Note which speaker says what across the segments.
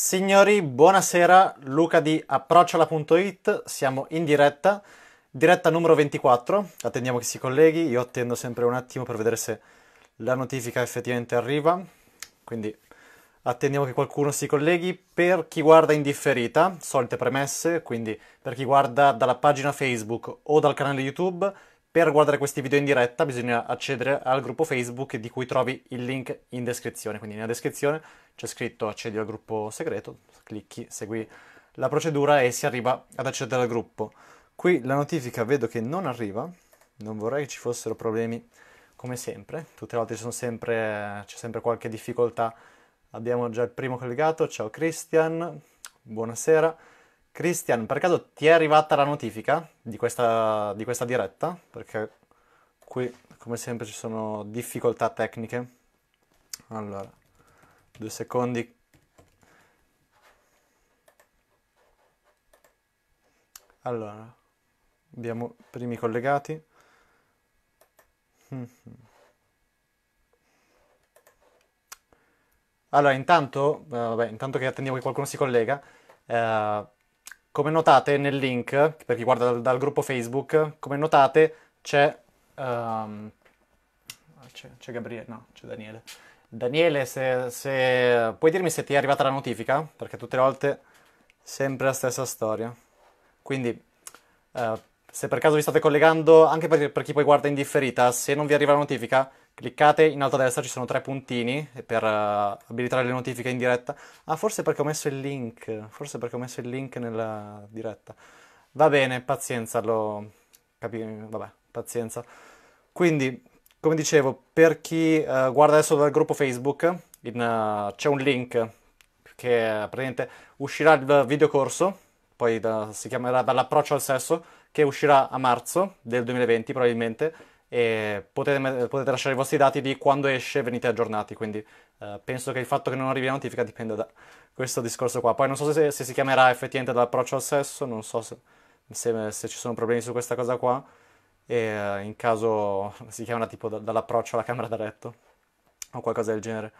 Speaker 1: Signori, buonasera, Luca di Approcciala.it, siamo in diretta, diretta numero 24, attendiamo che si colleghi, io attendo sempre un attimo per vedere se la notifica effettivamente arriva, quindi attendiamo che qualcuno si colleghi. Per chi guarda in differita, solite premesse, quindi per chi guarda dalla pagina Facebook o dal canale YouTube, per guardare questi video in diretta bisogna accedere al gruppo Facebook di cui trovi il link in descrizione, quindi nella descrizione c'è scritto accedi al gruppo segreto, clicchi, segui la procedura e si arriva ad accedere al gruppo. Qui la notifica vedo che non arriva, non vorrei che ci fossero problemi come sempre, tutte le volte sempre, c'è sempre qualche difficoltà. Abbiamo già il primo collegato, ciao Christian, buonasera. Christian, per caso ti è arrivata la notifica di questa, di questa diretta? Perché qui come sempre ci sono difficoltà tecniche. Allora, due secondi allora abbiamo primi collegati mm-hmm. allora intanto eh, vabbè, intanto che attendiamo che qualcuno si collega eh, come notate nel link per chi guarda dal, dal gruppo facebook come notate c'è um, c'è, Gabriele, no, c'è Daniele. Daniele, se, se... puoi dirmi se ti è arrivata la notifica? Perché tutte le volte sempre la stessa storia. Quindi, eh, se per caso vi state collegando, anche per, per, chi poi guarda in differita, se non vi arriva la notifica, cliccate in alto a destra, ci sono tre puntini per uh, abilitare le notifiche in diretta. Ah, forse perché ho messo il link, forse perché ho messo il link nella diretta. Va bene, pazienza, lo... Capi... vabbè, pazienza. Quindi, come dicevo, per chi uh, guarda adesso dal gruppo Facebook, in, uh, c'è un link che praticamente uscirà il videocorso, poi da, si chiamerà dall'approccio al sesso, che uscirà a marzo del 2020 probabilmente, e potete, potete lasciare i vostri dati di quando esce, venite aggiornati, quindi uh, penso che il fatto che non arrivi la notifica dipenda da questo discorso qua. Poi non so se, se si chiamerà effettivamente dall'approccio al sesso, non so se, se, se ci sono problemi su questa cosa qua, e eh, in caso si chiama tipo dall'approccio alla camera da letto o qualcosa del genere.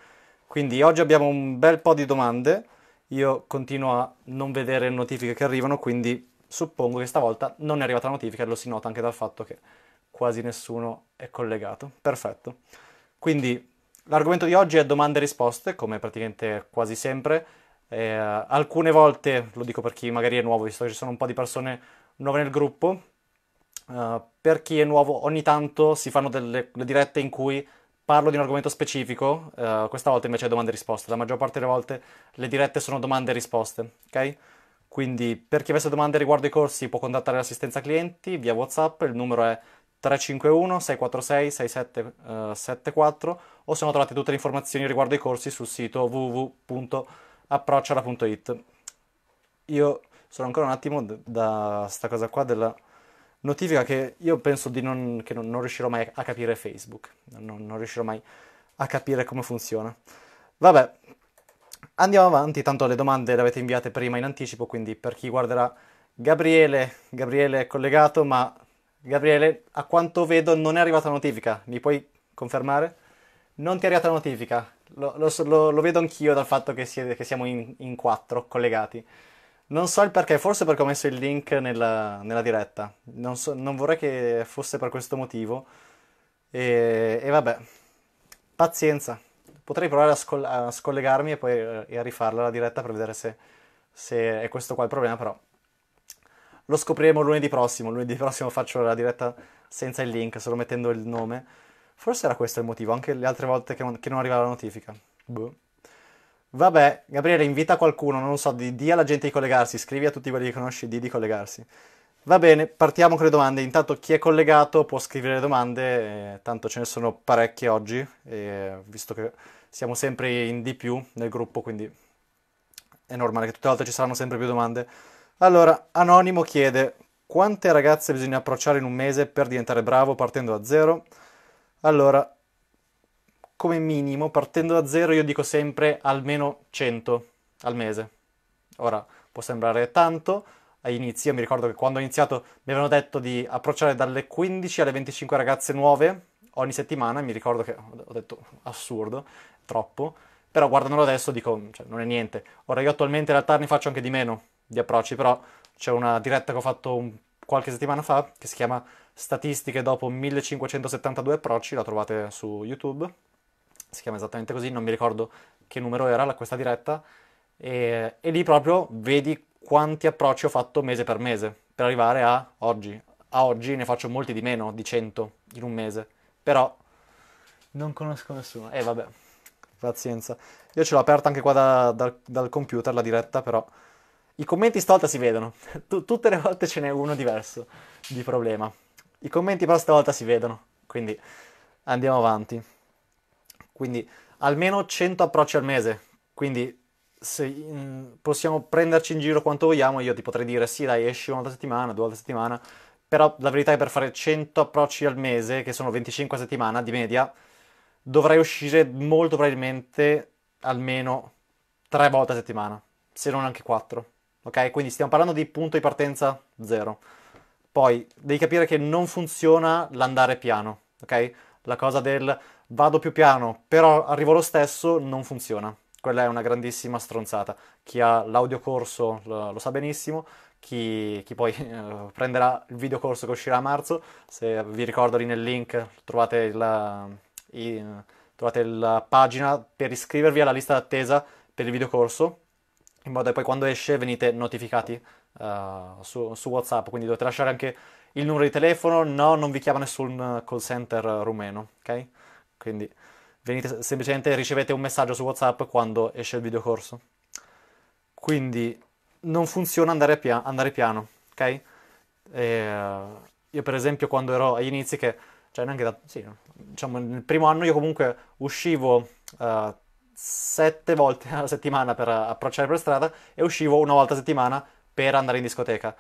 Speaker 1: Quindi oggi abbiamo un bel po' di domande, io continuo a non vedere notifiche che arrivano, quindi suppongo che stavolta non è arrivata la notifica e lo si nota anche dal fatto che quasi nessuno è collegato. Perfetto. Quindi l'argomento di oggi è domande e risposte, come praticamente quasi sempre. Eh, alcune volte, lo dico per chi magari è nuovo, visto che ci sono un po' di persone nuove nel gruppo, eh, per chi è nuovo, ogni tanto si fanno delle dirette in cui parlo di un argomento specifico, uh, questa volta invece è domande e risposte, la maggior parte delle volte le dirette sono domande e risposte, ok? Quindi per chi avesse domande riguardo i corsi può contattare l'assistenza clienti via WhatsApp, il numero è 351 646 6774 o sono trovate tutte le informazioni riguardo i corsi sul sito www.approcciala.it. Io sono ancora un attimo da sta cosa qua della notifica che io penso di non, che non, non riuscirò mai a capire Facebook, non, non, riuscirò mai a capire come funziona. Vabbè, andiamo avanti, tanto le domande le avete inviate prima in anticipo, quindi per chi guarderà Gabriele, Gabriele è collegato, ma Gabriele a quanto vedo non è arrivata la notifica, mi puoi confermare? Non ti è arrivata la notifica, lo, lo, lo, lo vedo anch'io dal fatto che, siete, che siamo in, in quattro collegati. Non so il perché, forse perché ho messo il link nella, nella diretta. Non, so, non, vorrei che fosse per questo motivo. E, e vabbè, pazienza. Potrei provare a, scoll- a scollegarmi e poi eh, e a rifarla la diretta per vedere se, se, è questo qua il problema, però lo scopriremo lunedì prossimo. Lunedì prossimo faccio la diretta senza il link, solo mettendo il nome. Forse era questo il motivo, anche le altre volte che, che non arrivava la notifica. Boh. Vabbè, Gabriele, invita qualcuno, non lo so, di, di alla gente di collegarsi, scrivi a tutti quelli che conosci di, di collegarsi. Va bene, partiamo con le domande. Intanto chi è collegato può scrivere le domande, eh, tanto ce ne sono parecchie oggi, eh, visto che siamo sempre in di più nel gruppo, quindi è normale che tutte le volte ci saranno sempre più domande. Allora, Anonimo chiede quante ragazze bisogna approcciare in un mese per diventare bravo partendo da zero? Allora, come minimo, partendo da zero, io dico sempre almeno 100 al mese. Ora, può sembrare tanto, all'inizio, mi ricordo che quando ho iniziato mi avevano detto di approcciare dalle 15 alle 25 ragazze nuove ogni settimana, mi ricordo che ho detto assurdo, troppo, però guardandolo adesso dico, cioè, non è niente. Ora io attualmente in realtà ne faccio anche di meno di approcci, però c'è una diretta che ho fatto un, qualche settimana fa che si chiama Statistiche dopo 1572 approcci, la trovate su YouTube, si chiama esattamente così, non mi ricordo che numero era la, questa diretta, e, e, lì proprio vedi quanti approcci ho fatto mese per mese per arrivare a oggi. A oggi ne faccio molti di meno, di 100 in un mese, però... Non conosco nessuno. E eh, vabbè, pazienza. Io ce l'ho aperta anche qua da, da, dal computer la diretta, però... I commenti stavolta si vedono, T- tutte le volte ce n'è uno diverso di problema. I commenti però stavolta si vedono, quindi andiamo avanti quindi almeno 100 approcci al mese, quindi se, mm, possiamo prenderci in giro quanto vogliamo, io ti potrei dire sì dai esci una volta a settimana, due volte a settimana, però la verità è che per fare 100 approcci al mese, che sono 25 a settimana di media, dovrei uscire molto probabilmente almeno 3 volte a settimana, se non anche 4, ok? Quindi stiamo parlando di punto di partenza zero. Poi devi capire che non funziona l'andare piano, ok? La cosa del vado più piano, però arrivo lo stesso, non funziona. Quella è una grandissima stronzata. Chi ha l'audio corso lo, lo sa benissimo, chi, chi poi eh, prenderà il videocorso che uscirà a marzo, se vi ricordo lì nel link trovate la, i, trovate la pagina per iscrivervi alla lista d'attesa per il videocorso, in modo che poi quando esce venite notificati Uh, su, su, WhatsApp, quindi dovete lasciare anche il numero di telefono, no, non vi chiama nessun call center rumeno, ok? Quindi venite, semplicemente ricevete un messaggio su WhatsApp quando esce il videocorso. Quindi non funziona andare, pia- andare piano, ok? E, io per esempio quando ero agli inizi che, cioè neanche da, sì, diciamo nel primo anno io comunque uscivo uh, sette volte alla settimana per approcciare per strada e uscivo una volta a settimana per andare in discoteca.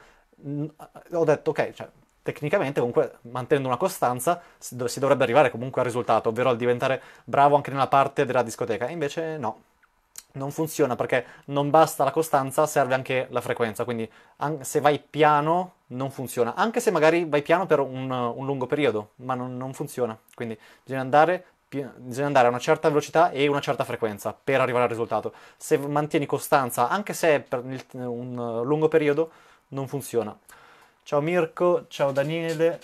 Speaker 1: Ho detto ok, cioè, tecnicamente comunque mantenendo una costanza si, dov- si dovrebbe arrivare comunque al risultato, ovvero al diventare bravo anche nella parte della discoteca, e invece no, non funziona perché non basta la costanza, serve anche la frequenza, quindi an- se vai piano non funziona, anche se magari vai piano per un, un lungo periodo, ma non, non funziona, quindi bisogna andare, bisogna andare, a una certa velocità e una certa frequenza per arrivare al risultato. Se mantieni costanza, anche se per un lungo periodo, non funziona. Ciao Mirko, ciao Daniele.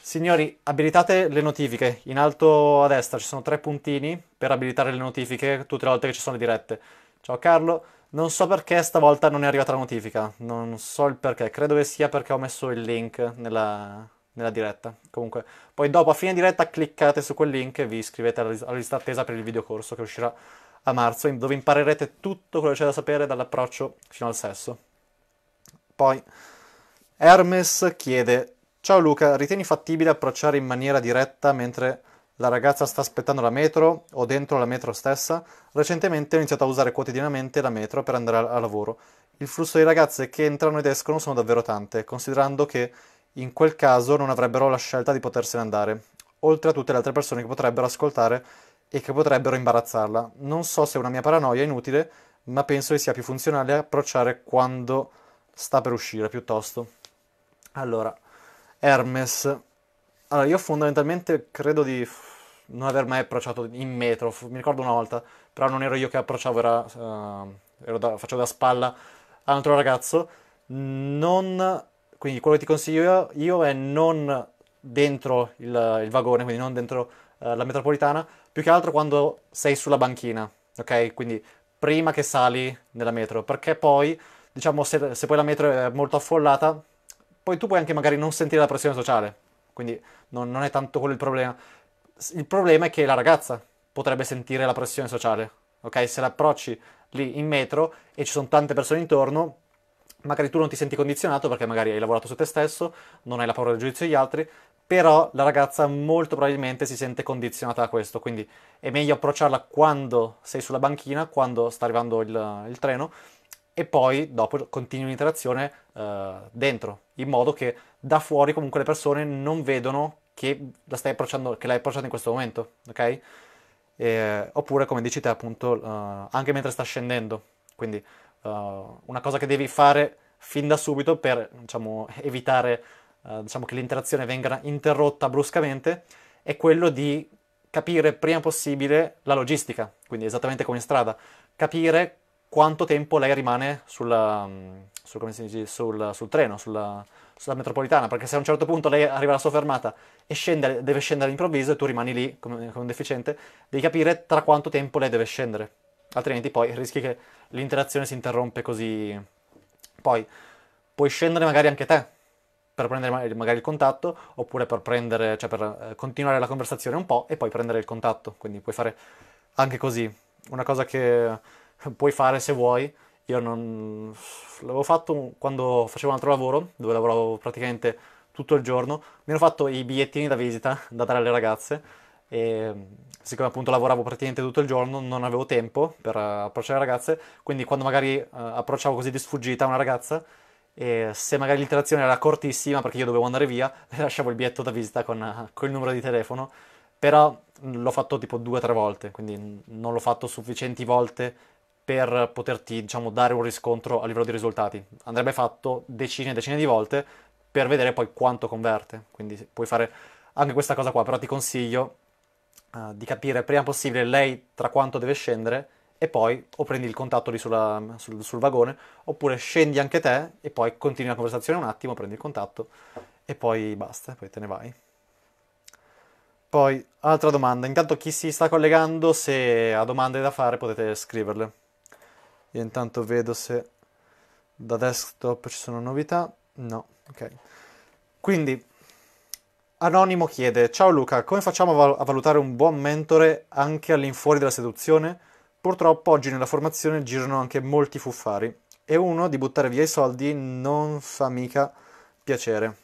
Speaker 1: Signori, abilitate le notifiche. In alto a destra ci sono tre puntini per abilitare le notifiche tutte le volte che ci sono le dirette. Ciao Carlo, non so perché stavolta non è arrivata la notifica, non so il perché, credo che sia perché ho messo il link nella, nella diretta. Comunque, poi dopo a fine diretta cliccate su quel link e vi iscrivete alla lista attesa per il videocorso che uscirà a marzo, dove imparerete tutto quello che c'è da sapere dall'approccio fino al sesso. Poi Hermes chiede: Ciao Luca, ritieni fattibile approcciare in maniera diretta mentre la ragazza sta aspettando la metro o dentro la metro stessa? Recentemente ho iniziato a usare quotidianamente la metro per andare a lavoro. Il flusso di ragazze che entrano ed escono sono davvero tante, considerando che in quel caso non avrebbero la scelta di potersene andare, oltre a tutte le altre persone che potrebbero ascoltare e che potrebbero imbarazzarla. Non so se è una mia paranoia inutile, ma penso che sia più funzionale approcciare quando sta per uscire piuttosto. Allora, Hermes. Allora, io fondamentalmente credo di non aver mai approcciato in metro, mi ricordo una volta, però non ero io che approcciavo, era, uh, ero da, facevo da spalla a un altro ragazzo. Non, quindi quello che ti consiglio io è non dentro il, il vagone, quindi non dentro uh, la metropolitana, più che altro quando sei sulla banchina, ok? Quindi prima che sali nella metro, perché poi, diciamo, se, se poi la metro è molto affollata, poi tu puoi anche magari non sentire la pressione sociale, quindi non, non è tanto quello il problema. Il problema è che la ragazza potrebbe sentire la pressione sociale, ok? Se l'approcci lì in metro e ci sono tante persone intorno, magari tu non ti senti condizionato perché magari hai lavorato su te stesso, non hai la paura del giudizio degli altri, però la ragazza molto probabilmente si sente condizionata da questo, quindi è meglio approcciarla quando sei sulla banchina, quando sta arrivando il, il treno, e poi dopo continui l'interazione eh, dentro, in modo che da fuori comunque le persone non vedano che, la stai approcciando, che l'hai approcciata in questo momento, ok? E, oppure come dici te appunto eh, anche mentre sta scendendo, quindi eh, una cosa che devi fare fin da subito per diciamo, evitare eh, diciamo, che l'interazione venga interrotta bruscamente è quello di capire prima possibile la logistica, quindi esattamente come in strada, capire quanto tempo lei rimane sulla, sul, um, dice, sul, sul treno, sulla, sulla, metropolitana, perché se a un certo punto lei arriva alla sua fermata e scende, deve scendere all'improvviso e tu rimani lì come, come un deficiente, devi capire tra quanto tempo lei deve scendere, altrimenti poi rischi che l'interazione si interrompe così. Poi puoi scendere magari anche te per prendere magari il contatto oppure per, prendere, cioè per eh, continuare la conversazione un po' e poi prendere il contatto, quindi puoi fare anche così. Una cosa che puoi fare se vuoi. Io non... l'avevo fatto quando facevo un altro lavoro, dove lavoravo praticamente tutto il giorno, mi ero fatto i bigliettini da visita da dare alle ragazze e siccome appunto lavoravo praticamente tutto il giorno non avevo tempo per approcciare le ragazze, quindi quando magari uh, approcciavo così di sfuggita una ragazza e se magari l'interazione era cortissima perché io dovevo andare via, le lasciavo il biglietto da visita con, con il numero di telefono, però l'ho fatto tipo due o tre volte, quindi non l'ho fatto sufficienti volte per poterti diciamo, dare un riscontro a livello di risultati. Andrebbe fatto decine e decine di volte per vedere poi quanto converte. Quindi puoi fare anche questa cosa qua, però ti consiglio uh, di capire prima possibile lei tra quanto deve scendere e poi o prendi il contatto lì sulla, sul, sul, vagone oppure scendi anche te e poi continui la conversazione un attimo, prendi il contatto e poi basta, poi te ne vai. Poi, altra domanda, intanto chi si sta collegando, se ha domande da fare potete scriverle. Io intanto vedo se da desktop ci sono novità. No, ok. Quindi Anonimo chiede: Ciao Luca, come facciamo a valutare un buon mentore anche all'infuori della seduzione? Purtroppo oggi nella formazione girano anche molti fuffari e uno di buttare via i soldi non fa mica piacere.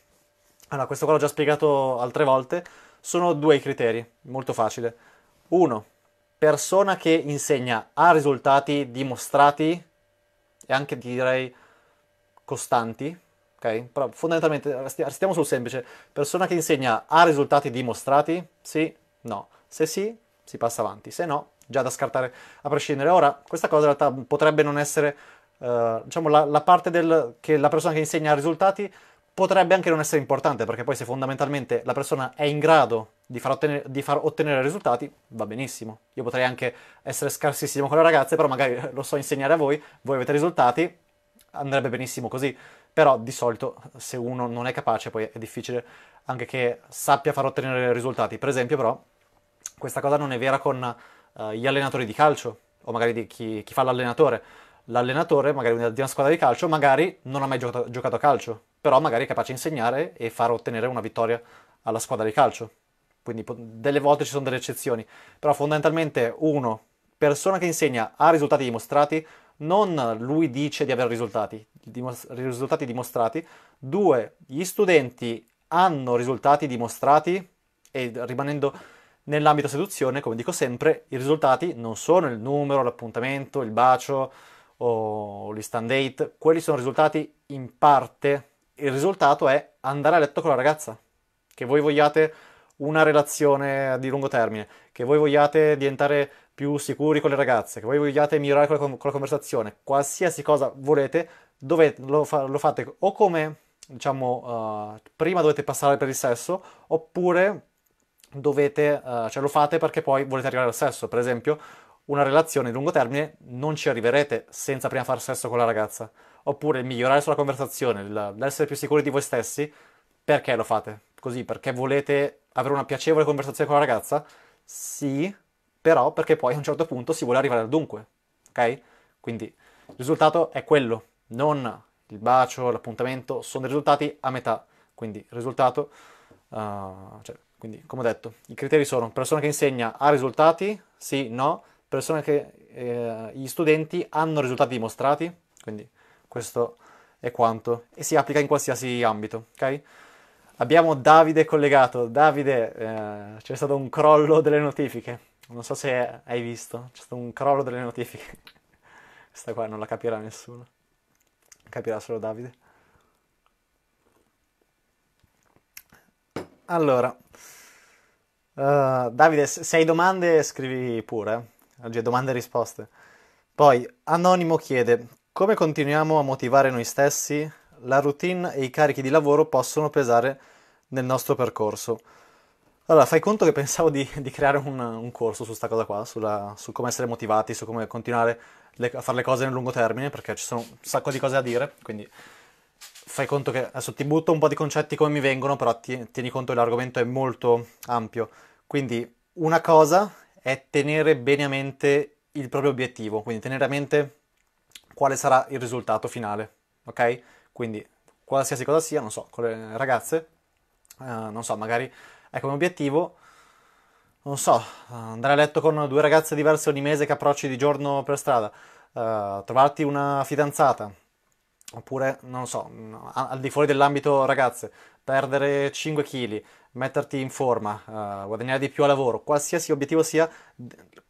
Speaker 1: Allora, questo qua l'ho già spiegato altre volte. Sono due i criteri, molto facile. Uno, persona che insegna ha risultati dimostrati e anche direi costanti, ok? Però fondamentalmente restiamo sul semplice, persona che insegna ha risultati dimostrati? Sì, no. Se sì, si passa avanti, se no, già da scartare a prescindere. Ora, questa cosa in realtà potrebbe non essere, eh, diciamo, la, la parte del, che la persona che insegna ha risultati potrebbe anche non essere importante, perché poi se fondamentalmente la persona è in grado di far, ottenere, di far, ottenere, risultati, va benissimo. Io potrei anche essere scarsissimo con le ragazze, però magari lo so insegnare a voi, voi avete risultati, andrebbe benissimo così. Però di solito se uno non è capace poi è difficile anche che sappia far ottenere risultati. Per esempio però questa cosa non è vera con uh, gli allenatori di calcio o magari di chi, chi fa l'allenatore. L'allenatore magari di una squadra di calcio magari non ha mai giocato, giocato a calcio, però magari è capace di insegnare e far ottenere una vittoria alla squadra di calcio quindi delle volte ci sono delle eccezioni, però fondamentalmente uno, persona che insegna ha risultati dimostrati, non lui dice di avere risultati, dimos- risultati dimostrati, due, gli studenti hanno risultati dimostrati e rimanendo nell'ambito seduzione, come dico sempre, i risultati non sono il numero, l'appuntamento, il bacio o l'stand date, quelli sono risultati in parte, il risultato è andare a letto con la ragazza, che voi vogliate una relazione di lungo termine, che voi vogliate diventare più sicuri con le ragazze, che voi vogliate migliorare con la, con la conversazione, qualsiasi cosa volete, dovete, lo, fa, lo, fate o come, diciamo, uh, prima dovete passare per il sesso, oppure dovete, uh, cioè lo fate perché poi volete arrivare al sesso. Per esempio, una relazione di lungo termine non ci arriverete senza prima fare sesso con la ragazza. Oppure migliorare sulla conversazione, l'essere più sicuri di voi stessi, perché lo fate? Così, perché volete avere una piacevole conversazione con la ragazza? Sì, però perché poi a un certo punto si vuole arrivare al dunque, ok? Quindi il risultato è quello, non il bacio, l'appuntamento, sono dei risultati a metà. Quindi il risultato, uh, cioè, quindi come ho detto, i criteri sono persona che insegna ha risultati, sì, no, persone che eh, gli studenti hanno risultati dimostrati, quindi questo è quanto e si applica in qualsiasi ambito, ok? Abbiamo Davide collegato. Davide, eh, c'è stato un crollo delle notifiche. Non so se hai visto, c'è stato un crollo delle notifiche. Questa qua non la capirà nessuno. Capirà solo Davide. Allora, uh, Davide, se hai domande scrivi pure. Eh? Oggi è domande e risposte. Poi, Anonimo chiede, come continuiamo a motivare noi stessi la routine e i carichi di lavoro possono pesare nel nostro percorso. Allora, fai conto che pensavo di, di creare un, un, corso su questa cosa qua, sulla, su come essere motivati, su come continuare le, a fare le cose nel lungo termine, perché ci sono un sacco di cose da dire, quindi fai conto che adesso ti butto un po' di concetti come mi vengono, però ti, tieni conto che l'argomento è molto ampio. Quindi una cosa è tenere bene a mente il proprio obiettivo, quindi tenere a mente quale sarà il risultato finale, ok? Quindi qualsiasi cosa sia, non so, con le ragazze, eh, non so, magari è come ecco, obiettivo, non so, andare a letto con due ragazze diverse ogni mese che approcci di giorno per strada, eh, trovarti una fidanzata, oppure, non so, al di fuori dell'ambito ragazze, perdere 5 kg, metterti in forma, eh, guadagnare di più a lavoro, qualsiasi obiettivo sia,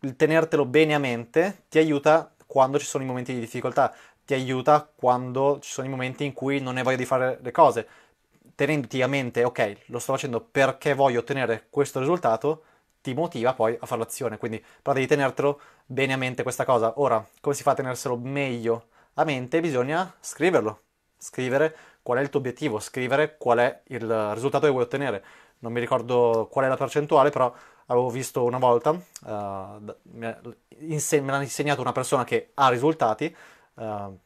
Speaker 1: il tenertelo bene a mente ti aiuta quando ci sono i momenti di difficoltà, ti aiuta quando ci sono i momenti in cui non hai voglia di fare le cose. Tenendoti a mente, ok, lo sto facendo perché voglio ottenere questo risultato, ti motiva poi a fare l'azione. Quindi, però devi tenertelo bene a mente questa cosa. Ora, come si fa a tenerselo meglio a mente? Bisogna scriverlo. Scrivere qual è il tuo obiettivo, scrivere qual è il risultato che vuoi ottenere. Non mi ricordo qual è la percentuale, però avevo visto una volta, uh, me l'ha insegnato una persona che ha risultati, Ehm,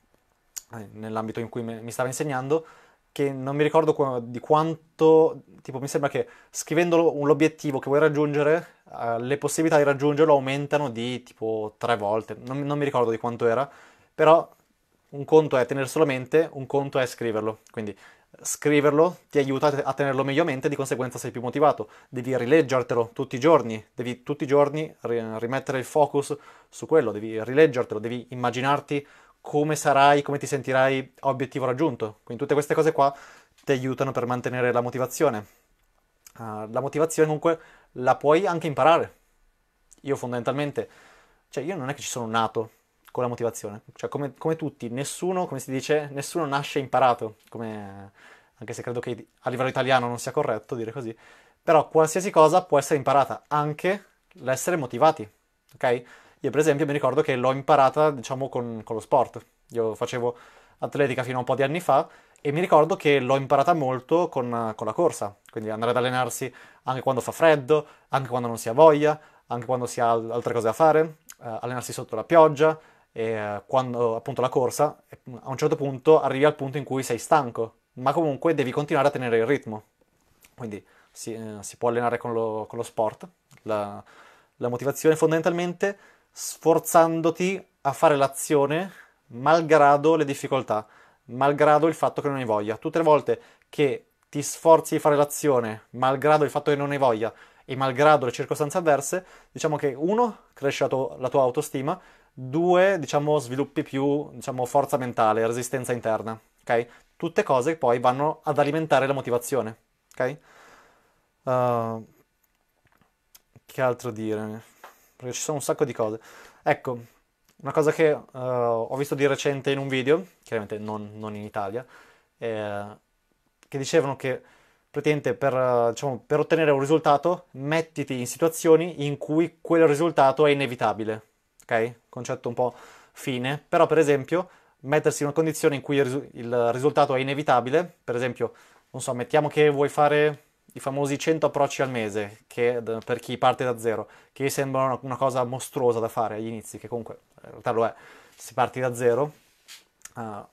Speaker 1: eh, nell'ambito in cui mi stava insegnando, che non mi ricordo di quanto, tipo mi sembra che scrivendo l'obiettivo che vuoi raggiungere, uh, le possibilità di raggiungerlo aumentano di tipo tre volte, non, non mi ricordo di quanto era, però un conto è tenere a mente, un conto è scriverlo, quindi scriverlo ti aiuta a tenerlo meglio a mente, di conseguenza sei più motivato. Devi rileggertelo tutti i giorni, devi tutti i giorni rimettere il focus su quello, devi rileggertelo, devi immaginarti come sarai, come ti sentirai obiettivo raggiunto. Quindi tutte queste cose qua ti aiutano per mantenere la motivazione. Uh, la motivazione comunque la puoi anche imparare. Io fondamentalmente, cioè io non è che ci sono nato con la motivazione, cioè come, come tutti, nessuno, come si dice, nessuno nasce imparato, come, anche se credo che a livello italiano non sia corretto dire così, però qualsiasi cosa può essere imparata, anche l'essere motivati, ok? Io per esempio mi ricordo che l'ho imparata, diciamo, con, con lo sport. Io facevo atletica fino a un po' di anni fa e mi ricordo che l'ho imparata molto con, con, la corsa, quindi andare ad allenarsi anche quando fa freddo, anche quando non si ha voglia, anche quando si ha altre cose da fare, eh, allenarsi sotto la pioggia, e, eh, quando appunto la corsa, a un certo punto arrivi al punto in cui sei stanco, ma comunque devi continuare a tenere il ritmo. Quindi si, eh, si può allenare con lo, con lo sport. La, la motivazione fondamentalmente sforzandoti a fare l'azione malgrado le difficoltà, malgrado il fatto che non hai voglia. Tutte le volte che ti sforzi di fare l'azione malgrado il fatto che non hai voglia e malgrado le circostanze avverse, diciamo che uno, cresce la, tua, la tua autostima, due, diciamo, sviluppi più, diciamo, forza mentale, resistenza interna, ok? Tutte cose che poi vanno ad alimentare la motivazione, ok? Uh, che altro dire? perché ci sono un sacco di cose. Ecco, una cosa che uh, ho visto di recente in un video, chiaramente non, non in Italia, eh, che dicevano che praticamente per, eh, diciamo, per, ottenere un risultato mettiti in situazioni in cui quel risultato è inevitabile, ok? Concetto un po' fine, però per esempio mettersi in una condizione in cui il, risultato è inevitabile, per esempio, non so, mettiamo che vuoi fare i famosi 100 approcci al mese, che, per chi parte da zero, che sembrano una cosa mostruosa da fare agli inizi, che comunque eh, in realtà lo è, si parti da zero, uh,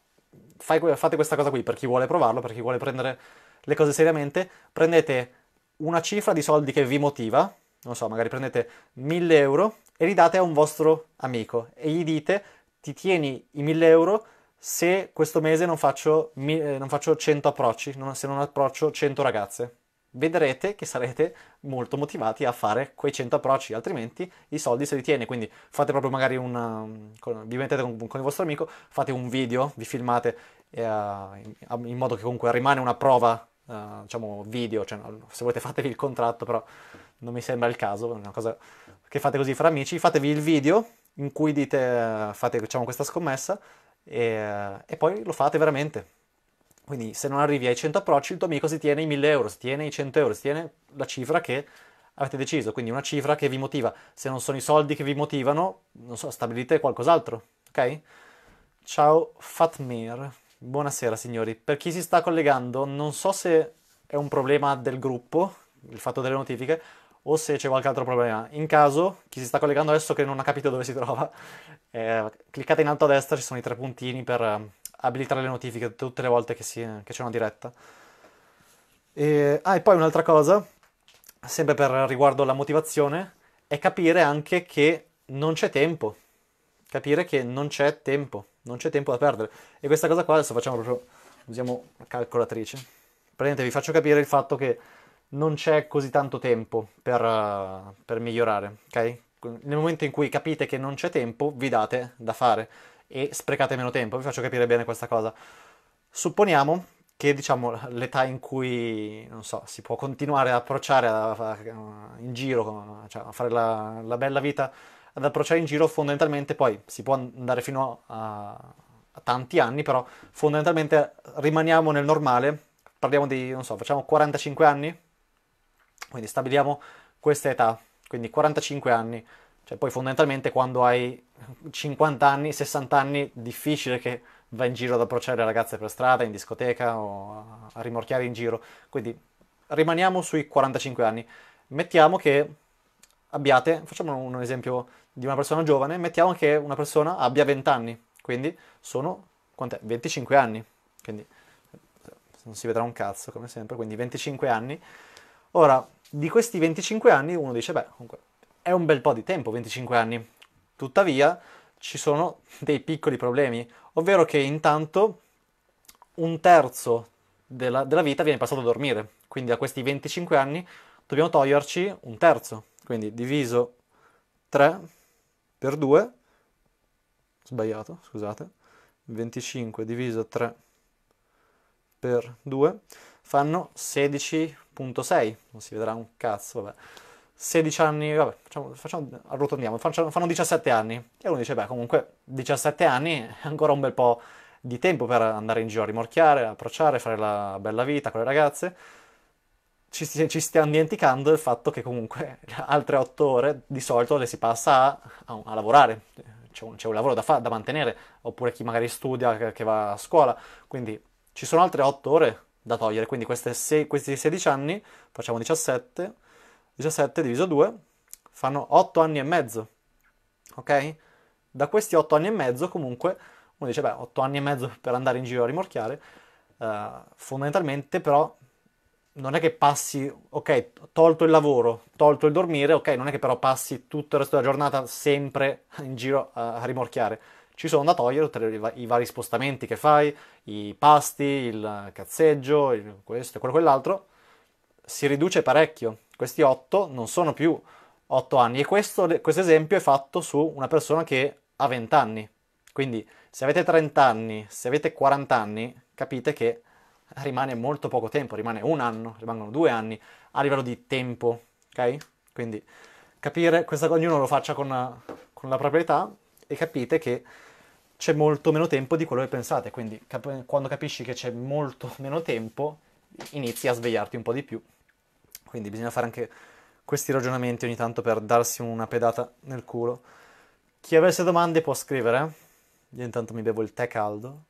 Speaker 1: fai, fate questa cosa qui per chi vuole provarlo, per chi vuole prendere le cose seriamente, prendete una cifra di soldi che vi motiva, non so, magari prendete 1000 euro e li date a un vostro amico e gli dite ti tieni i 1000 euro se questo mese non faccio, eh, non faccio 100 approcci, se non approccio 100 ragazze vedrete che sarete molto motivati a fare quei 100 approcci, altrimenti i soldi se li tiene, quindi fate proprio magari un... vi mettete con, con, il vostro amico, fate un video, vi filmate eh, in modo che comunque rimane una prova, eh, diciamo video, cioè, se volete fatevi il contratto, però non mi sembra il caso, è una cosa che fate così fra amici, fatevi il video in cui dite, fate diciamo, questa scommessa e, e poi lo fate veramente. Quindi se non arrivi ai 100 approcci, il tuo amico si tiene i 1000 euro, si tiene i 100 euro, si tiene la cifra che avete deciso, quindi una cifra che vi motiva. Se non sono i soldi che vi motivano, non so, stabilite qualcos'altro, ok? Ciao Fatmir, buonasera signori. Per chi si sta collegando, non so se è un problema del gruppo, il fatto delle notifiche, o se c'è qualche altro problema. In caso, chi si sta collegando adesso che non ha capito dove si trova, eh, cliccate in alto a destra, ci sono i tre puntini per abilitare le notifiche tutte le volte che, si, che c'è una diretta. E, ah, e poi un'altra cosa, sempre per riguardo alla motivazione, è capire anche che non c'è tempo. Capire che non c'è tempo, non c'è tempo da perdere. E questa cosa qua adesso facciamo proprio, usiamo la calcolatrice. Praticamente vi faccio capire il fatto che non c'è così tanto tempo per, uh, per migliorare, ok? Nel momento in cui capite che non c'è tempo, vi date da fare e sprecate meno tempo. Vi faccio capire bene questa cosa. Supponiamo che diciamo l'età in cui non so, si può continuare ad approcciare a, a, in giro, cioè a fare la, la, bella vita, ad approcciare in giro fondamentalmente poi si può andare fino a, a tanti anni, però fondamentalmente rimaniamo nel normale, parliamo di, non so, facciamo 45 anni, quindi stabiliamo questa età, quindi 45 anni cioè, poi fondamentalmente quando hai 50 anni, 60 anni, difficile che vai in giro ad approcciare le ragazze per strada, in discoteca o a rimorchiare in giro. Quindi rimaniamo sui 45 anni. Mettiamo che abbiate, facciamo un esempio di una persona giovane, mettiamo che una persona abbia 20 anni, quindi sono quant'è? 25 anni. Quindi non si vedrà un cazzo come sempre, quindi 25 anni. Ora, di questi 25 anni uno dice, beh, comunque è un bel po' di tempo, 25 anni. Tuttavia ci sono dei piccoli problemi, ovvero che intanto un terzo della, della vita viene passato a dormire, quindi da questi 25 anni dobbiamo toglierci un terzo, quindi diviso 3 per 2, sbagliato, scusate, 25 diviso 3 per 2 fanno 16.6, non si vedrà un cazzo, vabbè. 16 anni, vabbè, facciamo, facciamo, arrotondiamo, fanno 17 anni. E uno dice, beh, comunque 17 anni è ancora un bel po' di tempo per andare in giro a rimorchiare, approcciare, fare la bella vita con le ragazze. Ci, ci stiamo dimenticando il fatto che comunque altre 8 ore di solito le si passa a, a lavorare. C'è un, c'è un, lavoro da, fa- da mantenere, oppure chi magari studia, che, che, va a scuola. Quindi ci sono altre 8 ore da togliere, quindi sei, questi 16 anni, facciamo 17, 17 diviso 2 fanno 8 anni e mezzo, ok? Da questi 8 anni e mezzo comunque uno dice, beh, 8 anni e mezzo per andare in giro a rimorchiare, eh, fondamentalmente però non è che passi, ok, tolto il lavoro, tolto il dormire, ok, non è che però passi tutto il resto della giornata sempre in giro a, a rimorchiare. Ci sono da togliere i, i vari spostamenti che fai, i pasti, il cazzeggio, il questo e quello quell'altro si riduce parecchio. Questi 8 non sono più 8 anni e questo, esempio è fatto su una persona che ha 20 anni. Quindi se avete 30 anni, se avete 40 anni, capite che rimane molto poco tempo, rimane un anno, rimangono due anni a livello di tempo, ok? Quindi capire, questa, ognuno lo faccia con, con la propria età e capite che c'è molto meno tempo di quello che pensate, quindi cap- quando capisci che c'è molto meno tempo inizi a svegliarti un po' di più. Quindi bisogna fare anche questi ragionamenti ogni tanto per darsi una pedata nel culo. Chi avesse domande può scrivere. Io intanto mi bevo il tè caldo.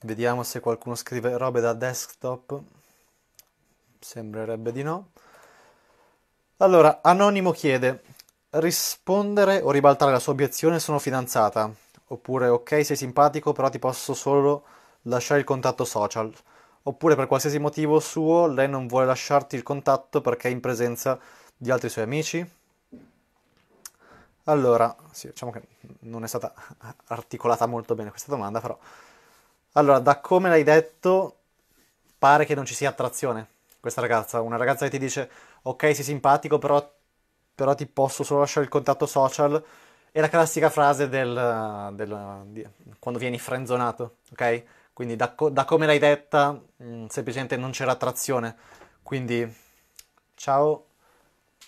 Speaker 1: Vediamo se qualcuno scrive robe da desktop. Sembrerebbe di no. Allora, Anonimo chiede: rispondere o ribaltare la sua obiezione sono fidanzata. Oppure ok, sei simpatico, però ti posso solo lasciare il contatto social, oppure per qualsiasi motivo suo lei non vuole lasciarti il contatto perché è in presenza di altri suoi amici. Allora, sì, diciamo che non è stata articolata molto bene questa domanda, però. Allora, da come l'hai detto, pare che non ci sia attrazione. Questa ragazza, una ragazza che ti dice, ok, sei simpatico, però, però ti posso solo lasciare il contatto social. È la classica frase del, del di, quando vieni frenzonato, ok? quindi da, co- da come l'hai detta mh, mm, semplicemente non c'era trazione, quindi ciao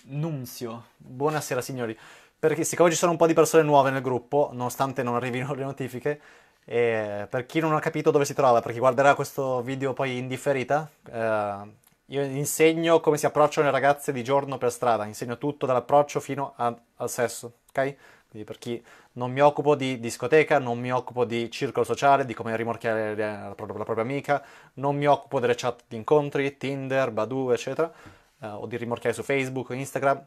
Speaker 1: Nunzio, buonasera signori, perché siccome ci sono un po' di persone nuove nel gruppo, nonostante non arrivino le notifiche, e eh, per chi non ha capito dove si trova, per chi guarderà questo video poi in differita, eh, io insegno come si approcciano le ragazze di giorno per strada, insegno tutto dall'approccio fino a, al sesso, ok? Quindi per chi non mi occupo di discoteca, non mi occupo di circolo sociale, di come rimorchiare la, propria, la propria amica, non mi occupo delle chat di incontri, Tinder, Badu, eccetera, eh, o di rimorchiare su Facebook o Instagram,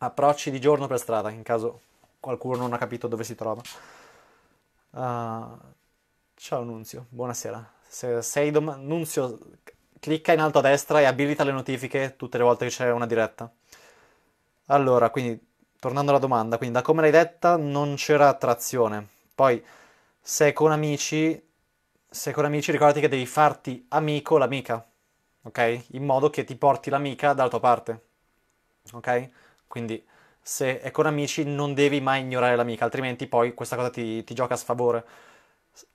Speaker 1: approcci di giorno per strada, in caso qualcuno non ha capito dove si trova. Uh, ciao Nunzio, buonasera. Se sei dom- Nunzio, clicca in alto a destra e abilita le notifiche tutte le volte che c'è una diretta. Allora, quindi tornando alla domanda, quindi da come l'hai detta non c'era attrazione. Poi se con amici, se con amici ricordati che devi farti amico l'amica, ok? In modo che ti porti l'amica dalla tua parte, ok? Quindi se è con amici non devi mai ignorare l'amica, altrimenti poi questa cosa ti, ti gioca a sfavore.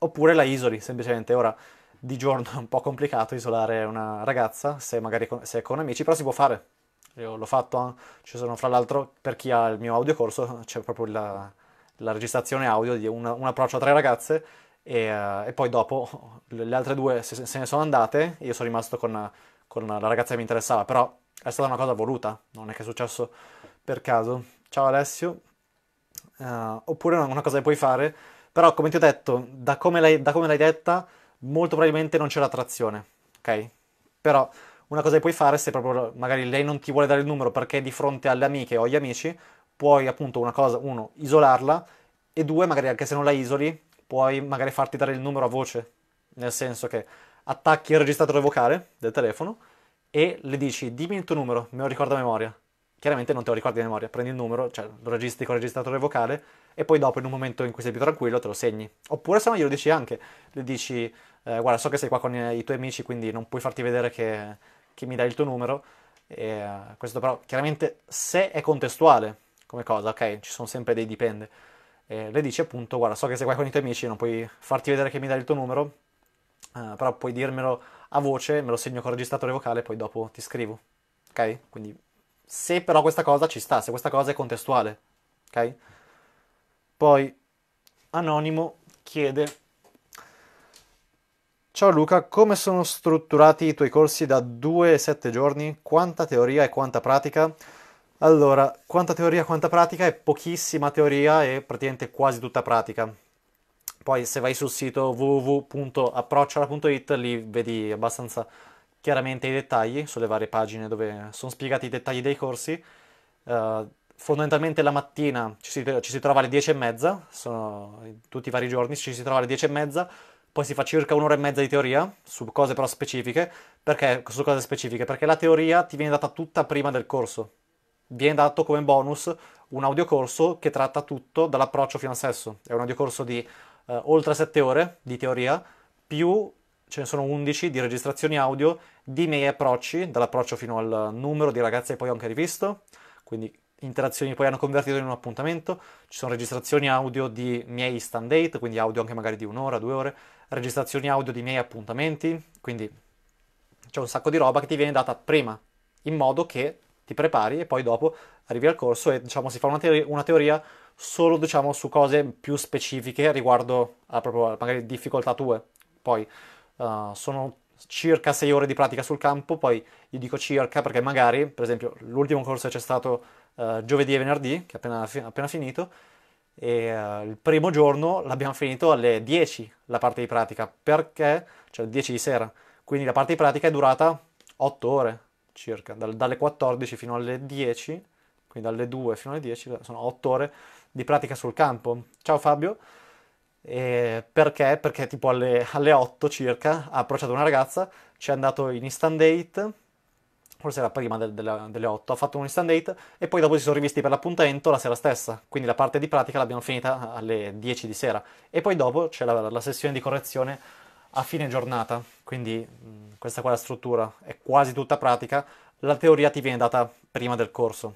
Speaker 1: Oppure la isoli, semplicemente. Ora, di giorno è un po' complicato isolare una ragazza, se magari con, se è con amici, però si può fare, io l'ho fatto, ci sono fra l'altro per chi ha il mio audio corso, c'è proprio la, la registrazione audio di una, un approccio a tre ragazze e, uh, e, poi dopo le altre due se, se ne sono andate io sono rimasto con, con, la ragazza che mi interessava, però è stata una cosa voluta, non è che è successo per caso. Ciao Alessio. Uh, oppure una cosa che puoi fare, però come ti ho detto, da come l'hai, da come l'hai detta, molto probabilmente non c'era attrazione, ok? Però una cosa che puoi fare se proprio magari lei non ti vuole dare il numero perché è di fronte alle amiche o agli amici, puoi appunto una cosa, uno, isolarla e due, magari anche se non la isoli, puoi magari farti dare il numero a voce, nel senso che attacchi il registratore vocale del telefono e le dici dimmi il tuo numero, me lo ricordo a memoria. Chiaramente non te lo ricordi a memoria, prendi il numero, cioè lo registri con il registratore vocale e poi dopo in un momento in cui sei più tranquillo te lo segni. Oppure se no glielo dici anche, le dici eh, guarda so che sei qua con i tuoi amici quindi non puoi farti vedere che che mi dai il tuo numero. E, uh, questo però chiaramente se è contestuale come cosa, ok, ci sono sempre dei dipende. E le dici appunto, guarda, so che sei qua con i tuoi amici, non puoi farti vedere che mi dai il tuo numero, uh, però puoi dirmelo a voce, me lo segno con registratore vocale, e poi dopo ti scrivo, ok? Quindi se però questa cosa ci sta, se questa cosa è contestuale, ok? Poi Anonimo chiede Ciao Luca, come sono strutturati i tuoi corsi da 2 7 giorni? Quanta teoria e quanta pratica? Allora, quanta teoria e quanta pratica è pochissima teoria e praticamente quasi tutta pratica. Poi se vai sul sito www.approcciola.it lì vedi abbastanza chiaramente i dettagli sulle varie pagine dove sono spiegati i dettagli dei corsi. Uh, fondamentalmente la mattina ci si, ci si trova alle 10 e mezza, sono tutti i vari giorni ci si trova alle 10 e mezza poi si fa circa un'ora e mezza di teoria su cose però specifiche, perché, su cose specifiche, perché la teoria ti viene data tutta prima del corso. Viene dato come bonus un audiocorso che tratta tutto dall'approccio fino al sesso. È un audiocorso di eh, oltre 7 ore di teoria, più ce ne sono 11 di registrazioni audio di miei approcci, dall'approccio fino al numero di ragazze che poi ho anche rivisto, quindi interazioni che poi hanno convertito in un appuntamento, ci sono registrazioni audio di miei stand date, quindi audio anche magari di un'ora, due ore, registrazioni audio dei miei appuntamenti, quindi c'è un sacco di roba che ti viene data prima, in modo che ti prepari e poi dopo arrivi al corso e diciamo si fa una, teoria, una teoria solo diciamo su cose più specifiche riguardo a proprio magari difficoltà tue. Poi uh, sono circa sei ore di pratica sul campo, poi io dico circa perché magari, per esempio, l'ultimo corso c'è stato uh, giovedì e venerdì, che è appena, appena finito, e uh, il primo giorno l'abbiamo finito alle 10 la parte di pratica, perché, cioè 10 di sera, quindi la parte di pratica è durata 8 ore circa, dal, dalle 14 fino alle 10, quindi dalle 2 fino alle 10, sono 8 ore di pratica sul campo. Ciao Fabio, e perché? Perché tipo alle, alle 8 circa ha approcciato una ragazza, ci è andato in instant date, forse era prima del, della, delle 8, ha fatto un stand date e poi dopo si sono rivisti per l'appuntamento la sera stessa, quindi la parte di pratica l'abbiamo finita alle 10 di sera e poi dopo c'è la, la sessione di correzione a fine giornata, quindi mh, mm, questa qua è la struttura, è quasi tutta pratica, la teoria ti viene data prima del corso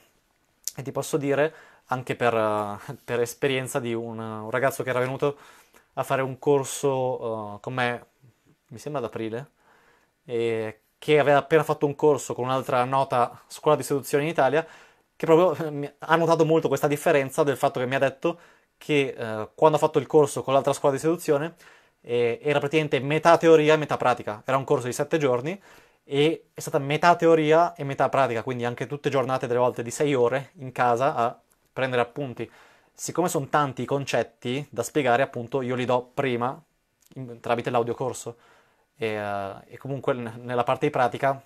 Speaker 1: e ti posso dire anche per, per esperienza di un, un, ragazzo che era venuto a fare un corso uh, con me, mi sembra ad aprile, e che aveva appena fatto un corso con un'altra nota scuola di seduzione in Italia, che proprio eh, ha notato molto questa differenza del fatto che mi ha detto che eh, quando ha fatto il corso con l'altra scuola di seduzione eh, era praticamente metà teoria e metà pratica, era un corso di sette giorni e è stata metà teoria e metà pratica, quindi anche tutte giornate delle volte di sei ore in casa a prendere appunti. Siccome sono tanti i concetti da spiegare, appunto, io li do prima in, tramite l'audio corso. E, uh, e comunque nella parte di pratica,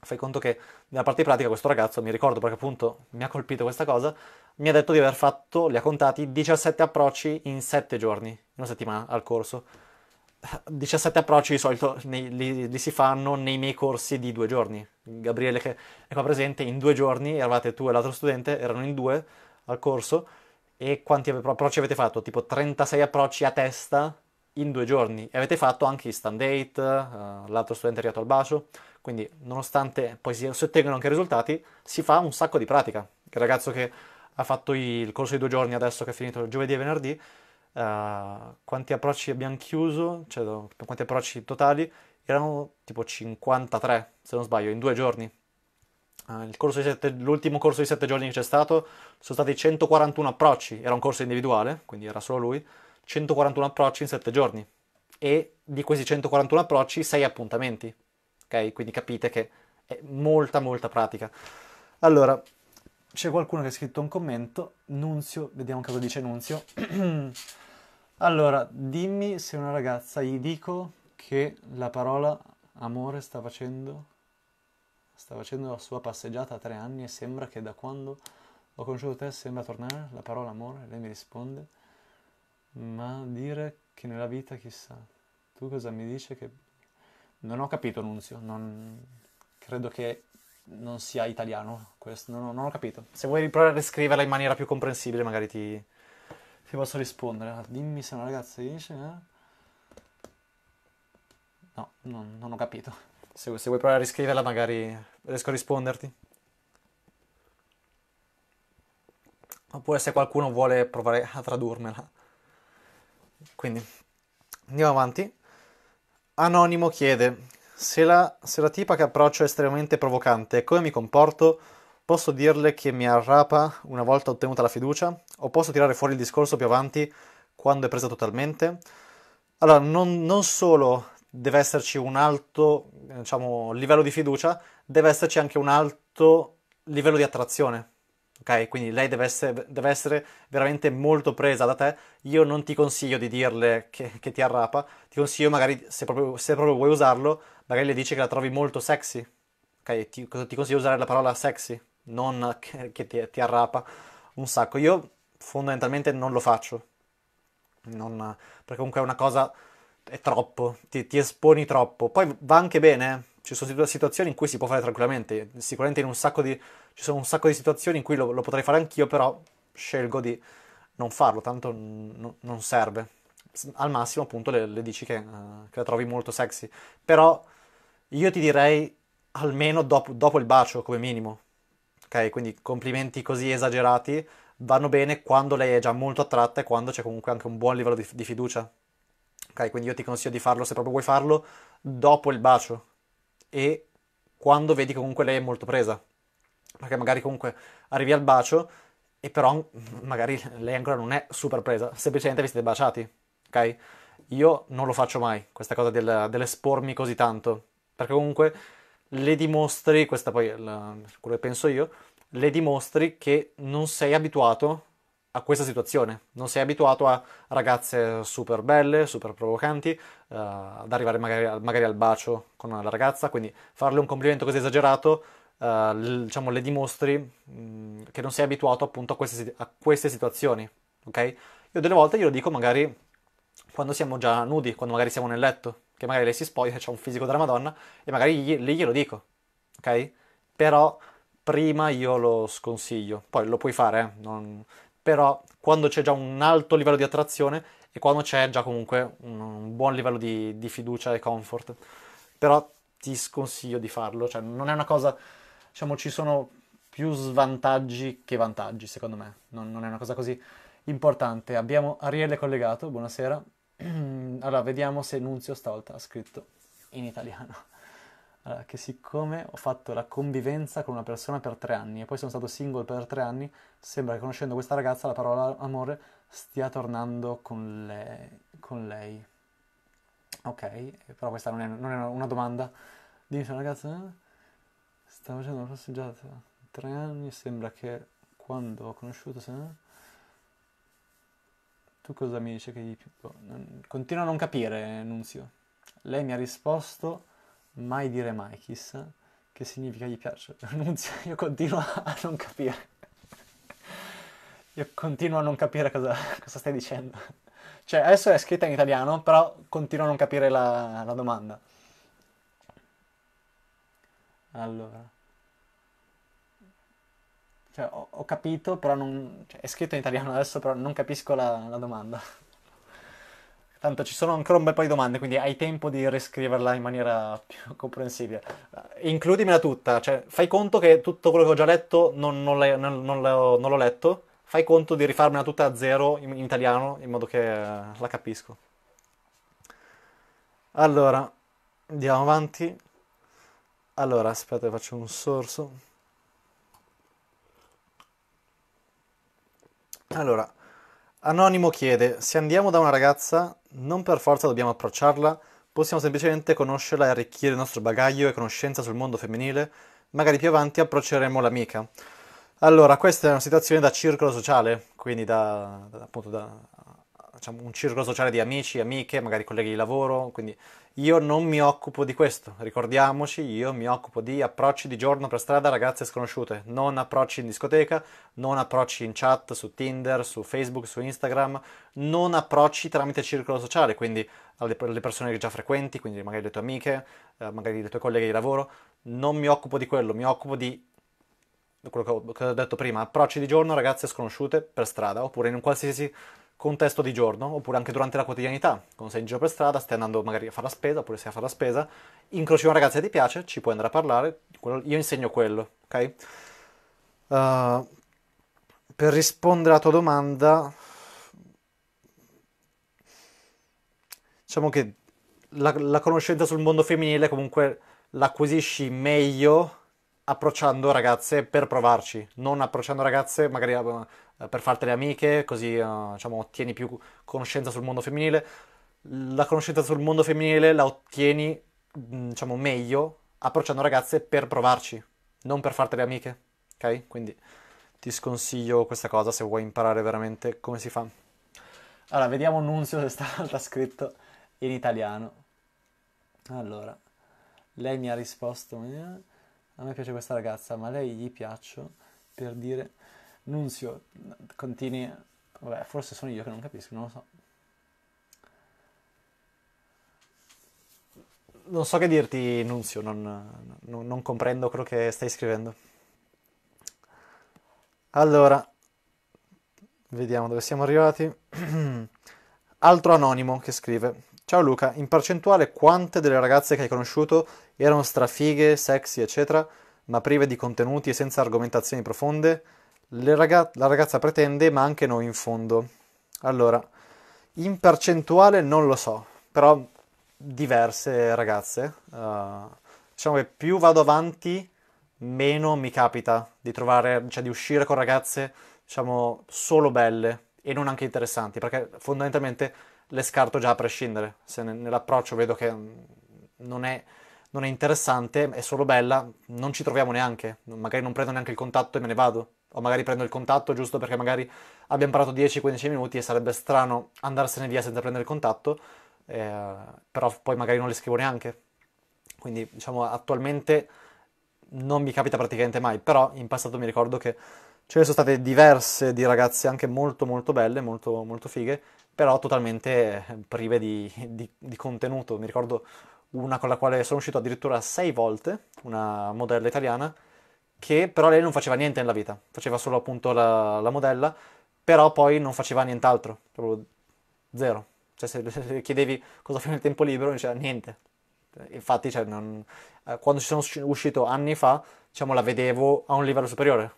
Speaker 1: fai conto che nella parte di pratica questo ragazzo, mi ricordo perché appunto mi ha colpito questa cosa, mi ha detto di aver fatto, li ha contati, 17 approcci in 7 giorni, una settimana al corso. 17 eh, approcci di solito nei, li, li, si fanno nei miei corsi di due giorni. Gabriele che è qua presente, in due giorni eravate tu e l'altro studente, erano in due al corso. E quanti approcci avete fatto? Tipo 36 approcci a testa in due giorni e avete fatto anche i stand date, uh, l'altro studente è arrivato al bacio, quindi nonostante poi si, si ottengano anche i risultati, si fa un sacco di pratica. Il ragazzo che ha fatto il corso di due giorni adesso che è finito giovedì e venerdì, uh, quanti approcci abbiamo chiuso, cioè quanti approcci totali, erano tipo 53 se non sbaglio, in due giorni. Uh, sette, l'ultimo corso di sette giorni che c'è stato sono stati 141 approcci, era un corso individuale, quindi era solo lui, 141 approcci in 7 giorni e di questi 141 approcci 6 appuntamenti. Ok? Quindi capite che è molta molta pratica. Allora, c'è qualcuno che ha scritto un commento, Nunzio, vediamo cosa dice Nunzio. allora, dimmi se una ragazza gli dico che la parola amore sta facendo sta facendo la sua passeggiata a tre anni e sembra che da quando ho conosciuto te sembra tornare la parola amore, lei mi risponde ma dire che nella vita chissà. Tu cosa mi dici che... Non ho capito, Nunzio, non... credo che non sia italiano, questo non, non ho capito. Se vuoi provare a riscriverla in maniera più comprensibile magari ti... Ti posso rispondere, dimmi se una ragazza dice... Eh? No, non, non ho capito. Se, se vuoi provare a riscriverla magari riesco a risponderti. Oppure se qualcuno vuole provare a tradurmela. Quindi andiamo avanti. Anonimo chiede: se la, se la tipa che approccio è estremamente provocante come mi comporto, posso dirle che mi arrapa una volta ottenuta la fiducia? O posso tirare fuori il discorso più avanti quando è presa totalmente? Allora, non, non solo deve esserci un alto diciamo, livello di fiducia, deve esserci anche un alto livello di attrazione ok? Quindi lei deve essere, deve essere, veramente molto presa da te. Io non ti consiglio di dirle che, che ti arrapa, ti consiglio magari, se proprio, se proprio, vuoi usarlo, magari le dici che la trovi molto sexy, ok? Ti, ti consiglio di usare la parola sexy, non che, che ti, ti, arrapa un sacco. Io fondamentalmente non lo faccio, non, perché comunque è una cosa, è troppo, ti, ti esponi troppo. Poi va anche bene, eh. ci sono situazioni in cui si può fare tranquillamente, sicuramente in un sacco di ci sono un sacco di situazioni in cui lo, lo potrei fare anch'io, però scelgo di non farlo, tanto n- non serve. Al massimo, appunto, le, le dici che, uh, che, la trovi molto sexy. Però io ti direi almeno dopo, dopo il bacio, come minimo. Ok, quindi complimenti così esagerati vanno bene quando lei è già molto attratta e quando c'è comunque anche un buon livello di, di fiducia. Ok, quindi io ti consiglio di farlo se proprio vuoi farlo dopo il bacio e quando vedi comunque lei è molto presa perché magari comunque arrivi al bacio e però magari lei ancora non è super presa, semplicemente vi siete baciati, ok? Io non lo faccio mai, questa cosa del, dell'espormi così tanto, perché comunque le dimostri, questa poi è la, quello che penso io, le dimostri che non sei abituato a questa situazione, non sei abituato a ragazze super belle, super provocanti, uh, ad arrivare magari, magari al bacio con la ragazza, quindi farle un complimento così esagerato uh, diciamo, le dimostri mh, che non sei abituato appunto a queste, a queste situazioni, ok? Io delle volte glielo dico magari quando siamo già nudi, quando magari siamo nel letto, che magari lei si spoglia, c'è un fisico della Madonna, e magari gli, lì glielo dico, ok? Però prima io lo sconsiglio, poi lo puoi fare, eh? non... però quando c'è già un alto livello di attrazione e quando c'è già comunque un, un buon livello di, di fiducia e comfort, però ti sconsiglio di farlo, cioè non è una cosa diciamo, ci sono più svantaggi che vantaggi, secondo me. Non, non è una cosa così importante. Abbiamo Ariele collegato, buonasera. Allora, vediamo se Nunzio stavolta ha scritto in italiano. Allora, che siccome ho fatto la convivenza con una persona per tre anni e poi sono stato single per tre anni, sembra che conoscendo questa ragazza la parola amore stia tornando con, le... con lei. Ok, però questa non è, non è una domanda. Dimmi se ragazza... Eh? Stavo facendo una passeggiata tre anni e sembra che quando ho conosciuto Sam tu cosa mi dici che gli più boh, non... continuo a non capire Nunzio lei mi ha risposto mai dire mai chissà che significa gli piace Nunzio io continuo a non capire io continuo a non capire cosa, cosa stai dicendo cioè adesso è scritta in italiano però continuo a non capire la, la domanda allora. Cioè, ho, ho capito, però non... Cioè, è scritto in italiano adesso, però non capisco la, la domanda. Tanto ci sono ancora un bel po' di domande, quindi hai tempo di riscriverla in maniera più comprensibile. Includimela tutta, cioè fai conto che tutto quello che ho già letto non, non, l'ho, non, l'ho, non l'ho, letto, fai conto di rifarmela tutta a zero in, in italiano in modo che eh, la capisco. Allora, andiamo avanti. Allora, aspetta, faccio un sorso. Allora, Anonimo chiede, se andiamo da una ragazza, non per forza dobbiamo approcciarla, possiamo semplicemente conoscerla e arricchire il nostro bagaglio e conoscenza sul mondo femminile, magari più avanti approcceremo l'amica. Allora, questa è una situazione da circolo sociale, quindi da, da appunto da diciamo, un circolo sociale di amici, amiche, magari colleghi di lavoro, quindi io non mi occupo di questo, ricordiamoci, io mi occupo di approcci di giorno per strada a ragazze sconosciute, non approcci in discoteca, non approcci in chat, su Tinder, su Facebook, su Instagram, non approcci tramite circolo sociale, quindi alle persone che già frequenti, quindi magari le tue amiche, eh, magari le tue colleghe di lavoro, non mi occupo di quello, mi occupo di quello che ho detto prima, approcci di giorno ragazze sconosciute per strada oppure in un qualsiasi contesto di giorno, oppure anche durante la quotidianità, quando sei in giro per strada, stai andando magari a fare la spesa, oppure sei a fare la spesa, incroci una ragazza che ti piace, ci puoi andare a parlare, io insegno quello, ok? Uh, per rispondere alla tua domanda, diciamo che la, la conoscenza sul mondo femminile comunque l'acquisisci meglio approcciando ragazze per provarci, non approcciando ragazze magari uh, per fartele amiche, così eh, diciamo, ottieni più conoscenza sul mondo femminile. La conoscenza sul mondo femminile la ottieni mm, diciamo, meglio approcciando ragazze per provarci, non per fartele amiche, ok? Quindi ti sconsiglio questa cosa se vuoi imparare veramente come si fa. Allora, vediamo Nunzio se stavolta scritto in italiano. Allora, lei mi ha risposto... Eh, a me piace questa ragazza, ma a lei gli piaccio, per dire, Nunzio, continui, vabbè, forse sono io che non capisco, non lo so. Non so che dirti, Nunzio, non, non, non comprendo quello che stai scrivendo. Allora, vediamo dove siamo arrivati. Altro anonimo che scrive. Ciao Luca, in percentuale quante delle ragazze che hai conosciuto erano strafighe, sexy, eccetera, ma prive di contenuti e senza argomentazioni profonde? Raga- la ragazza pretende, ma anche noi in fondo. Allora, in percentuale non lo so, però diverse ragazze. Uh, diciamo che più vado avanti, meno mi capita di trovare, cioè di uscire con ragazze, diciamo, solo belle e non anche interessanti, perché fondamentalmente le scarto già a prescindere. Se nell'approccio vedo che mm, non è, non è interessante, è solo bella, non ci troviamo neanche. Magari non prendo neanche il contatto e me ne vado. O magari prendo il contatto giusto perché magari abbiamo parlato 10-15 minuti e sarebbe strano andarsene via senza prendere il contatto, eh, però poi magari non le scrivo neanche. Quindi diciamo attualmente non mi capita praticamente mai, però in passato mi ricordo che ce ne sono state diverse di ragazze anche molto molto belle, molto, molto fighe, però totalmente eh, prive di, di, di contenuto. Mi ricordo una con la quale sono uscito addirittura sei volte, una modella italiana, che però lei non faceva niente nella vita, faceva solo appunto la, la modella, però poi non faceva nient'altro, proprio zero. Cioè se le chiedevi cosa fai nel tempo libero, diceva niente. Infatti cioè, non... Eh, quando ci sono uscito anni fa, diciamo, la vedevo a un livello superiore.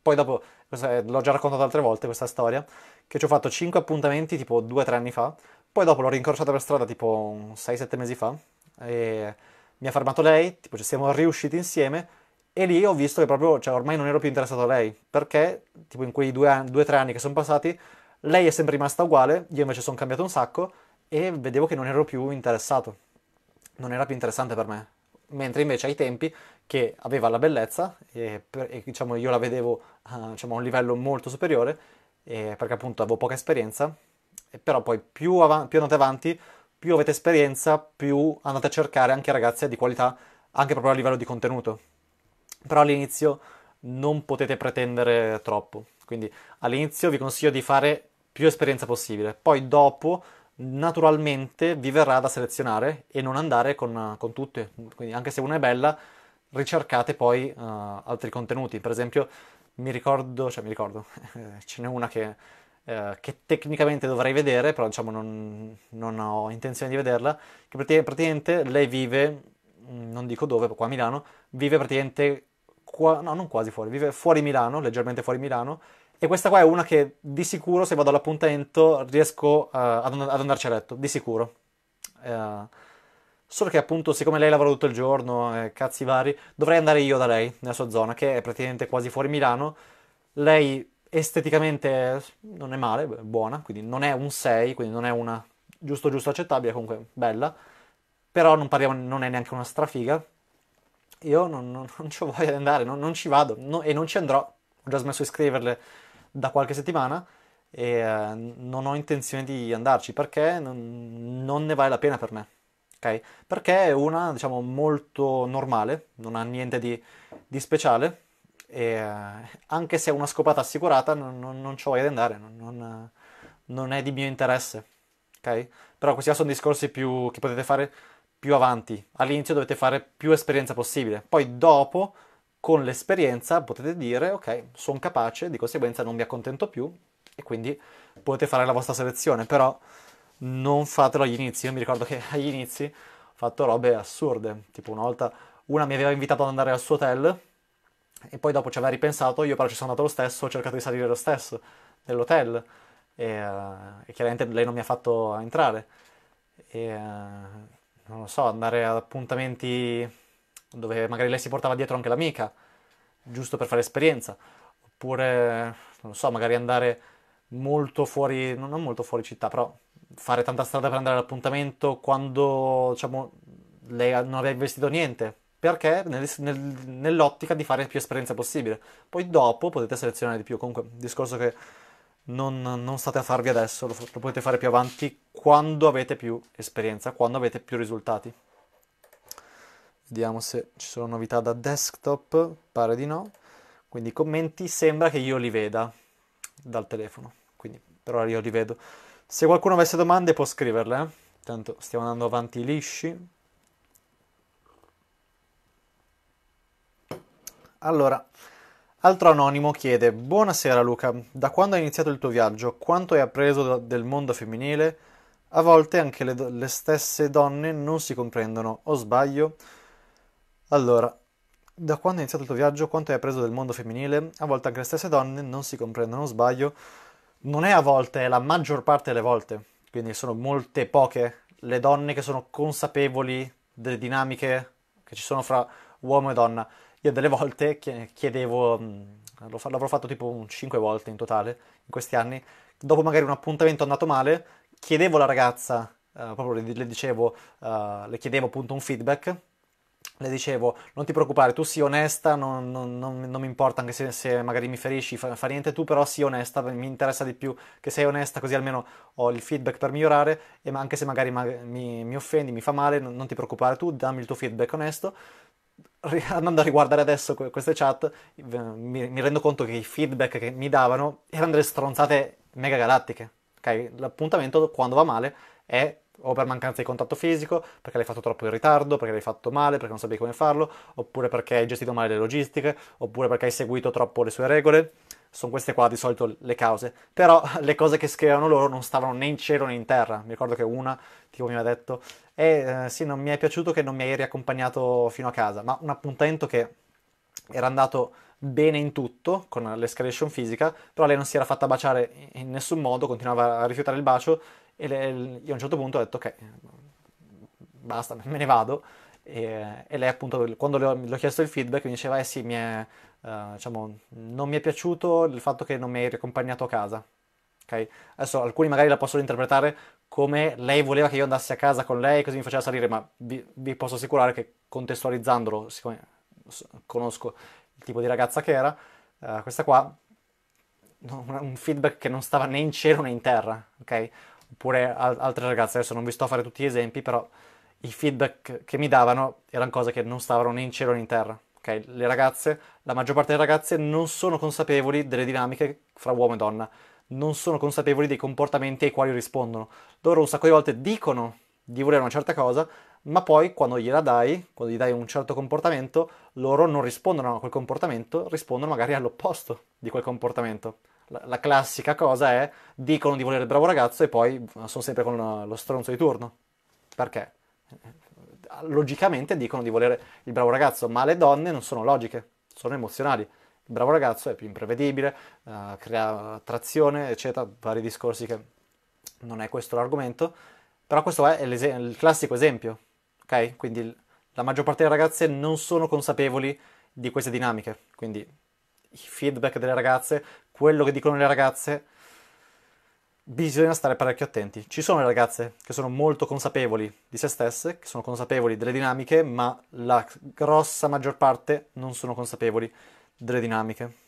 Speaker 1: Poi dopo, eh, l'ho già raccontato altre volte questa storia, che ci ho fatto 5 appuntamenti tipo 2-3 anni fa, poi dopo l'ho rincrociata per strada tipo 6-7 mesi fa e mi ha fermato lei, tipo ci siamo riusciti insieme e lì ho visto che proprio, cioè ormai non ero più interessato a lei, perché tipo in quei 2-3 anni che sono passati lei è sempre rimasta uguale, io invece sono cambiato un sacco e vedevo che non ero più interessato, non era più interessante per me. Mentre invece ai tempi che aveva la bellezza e, per, e diciamo, io la vedevo uh, diciamo, a un livello molto superiore eh, perché appunto avevo poca esperienza, e però poi più, av- più andate avanti, più avete esperienza, più andate a cercare anche ragazze di qualità, anche proprio a livello di contenuto. Però all'inizio non potete pretendere troppo, quindi all'inizio vi consiglio di fare più esperienza possibile, poi dopo naturalmente vi verrà da selezionare e non andare con, con tutte, quindi anche se una è bella ricercate poi uh, altri contenuti, per esempio mi ricordo, cioè mi ricordo, eh, ce n'è una che, eh, che, tecnicamente dovrei vedere, però diciamo non, non ho intenzione di vederla, che praticamente lei vive, mm, non dico dove, qua a Milano, vive praticamente, qua, no non quasi fuori, vive fuori Milano, leggermente fuori Milano, e questa qua è una che di sicuro se vado all'appuntamento riesco uh, ad, and- ad, andarci a letto, di sicuro. Uh, solo che appunto siccome lei lavora tutto il giorno, eh, cazzi vari, dovrei andare io da lei, nella sua zona, che è praticamente quasi fuori Milano. Lei esteticamente non è male, è buona, quindi non è un 6, quindi non è una giusto giusto accettabile, comunque bella, però non, parliamo, non è neanche una strafiga. Io non, non, non ci voglio andare, non, non ci vado no, e non ci andrò, ho già smesso di scriverle da qualche settimana e eh, non ho intenzione di andarci perché non, non ne vale la pena per me okay? Perché è una, diciamo, molto normale, non ha niente di, di speciale, e, eh, anche se è una scopata assicurata non, non, non ci voglio di andare, non, non, è di mio interesse, ok? Però questi sono discorsi più, che potete fare più avanti. All'inizio dovete fare più esperienza possibile, poi dopo con l'esperienza potete dire ok, sono capace, di conseguenza non mi accontento più e quindi potete fare la vostra selezione, però non fatelo agli inizi. Io mi ricordo che agli inizi ho fatto robe assurde, tipo una volta una mi aveva invitato ad andare al suo hotel e poi dopo ci aveva ripensato, io però ci sono andato lo stesso, ho cercato di salire lo stesso nell'hotel e, uh, e chiaramente lei non mi ha fatto entrare. E, uh, non lo so, andare ad appuntamenti dove magari lei si portava dietro anche l'amica, giusto per fare esperienza, oppure non lo so, magari andare molto fuori, non molto fuori città, però fare tanta strada per andare all'appuntamento quando diciamo, lei non aveva investito niente, perché nel, nel, nell'ottica di fare più esperienza possibile. Poi dopo potete selezionare di più, comunque discorso che non, non state a farvi adesso, lo, lo potete fare più avanti quando avete più esperienza, quando avete più risultati. Vediamo se ci sono novità da desktop, pare di no. Quindi commenti sembra che io li veda dal telefono, quindi per ora io li vedo. Se qualcuno avesse domande può scriverle, eh. tanto stiamo andando avanti lisci. Allora, altro anonimo chiede: Buonasera Luca, da quando hai iniziato il tuo viaggio? Quanto hai appreso del mondo femminile? A volte anche le, do- le stesse donne non si comprendono, o sbaglio? Allora, da quando hai iniziato il tuo viaggio? Quanto hai appreso del mondo femminile? A volte anche le stesse donne non si comprendono, o sbaglio? non è a volte, è la maggior parte delle volte, quindi sono molte poche le donne che sono consapevoli delle dinamiche che ci sono fra uomo e donna. Io delle volte chiedevo, l'avrò fatto tipo 5 volte in totale in questi anni, dopo magari un appuntamento andato male, chiedevo alla ragazza, eh, proprio le, le dicevo, eh, le chiedevo appunto un feedback le dicevo, non ti preoccupare, tu sii onesta, non, non, non, non mi importa anche se, se, magari mi ferisci, fa, fa niente tu, però sii onesta, mi interessa di più che sei onesta, così almeno ho il feedback per migliorare, e anche se magari ma, mi, mi, offendi, mi fa male, non, ti preoccupare tu, dammi il tuo feedback onesto. Andando a riguardare adesso queste chat, mi, mi rendo conto che i feedback che mi davano erano delle stronzate mega galattiche. Okay? L'appuntamento quando va male è o per mancanza di contatto fisico, perché l'hai fatto troppo in ritardo, perché l'hai fatto male, perché non sapevi come farlo, oppure perché hai gestito male le logistiche, oppure perché hai seguito troppo le sue regole. Sono queste qua di solito le cause. Però le cose che scrivevano loro non stavano né in cielo né in terra. Mi ricordo che una, tipo, mi ha detto, eh, eh sì, non mi è piaciuto che non mi hai riaccompagnato fino a casa, ma un appuntamento che era andato bene in tutto con l'escalation fisica, però lei non si era fatta baciare in nessun modo, continuava a rifiutare il bacio, e le, io a un certo punto ho detto ok, basta, me ne vado. E, e lei appunto quando le ho, le ho, chiesto il feedback mi diceva eh sì, mi è, eh, diciamo, non mi è piaciuto il fatto che non mi hai riaccompagnato a casa. Okay? Adesso alcuni magari la possono interpretare come lei voleva che io andassi a casa con lei così mi faceva salire, ma vi, vi posso assicurare che contestualizzandolo, siccome conosco il tipo di ragazza che era, eh, questa qua, un feedback che non stava né in cielo né in terra, ok? oppure al- altre ragazze, adesso non vi sto a fare tutti gli esempi, però i feedback che mi davano erano cose che non stavano né in cielo né in terra. Okay? Le ragazze, la maggior parte delle ragazze non sono consapevoli delle dinamiche fra uomo e donna, non sono consapevoli dei comportamenti ai quali rispondono. Loro un sacco di volte dicono di volere una certa cosa, ma poi quando gliela dai, quando gli dai un certo comportamento, loro non rispondono a quel comportamento, rispondono magari all'opposto di quel comportamento la classica cosa è dicono di volere il bravo ragazzo e poi eh, sono sempre con eh, lo stronzo di turno. Perché? Eh, logicamente dicono di volere il bravo ragazzo, ma le donne non sono logiche, sono emozionali. Il bravo ragazzo è più imprevedibile, uh, crea attrazione, eccetera, vari discorsi che non è questo l'argomento, però questo è il classico esempio, ok? Quindi la maggior parte delle ragazze non sono consapevoli di queste dinamiche, quindi i feedback delle ragazze, quello che dicono le ragazze, bisogna stare parecchio attenti. Ci sono le ragazze che sono molto consapevoli di se stesse, che sono consapevoli delle dinamiche, ma la grossa maggior parte non sono consapevoli delle dinamiche.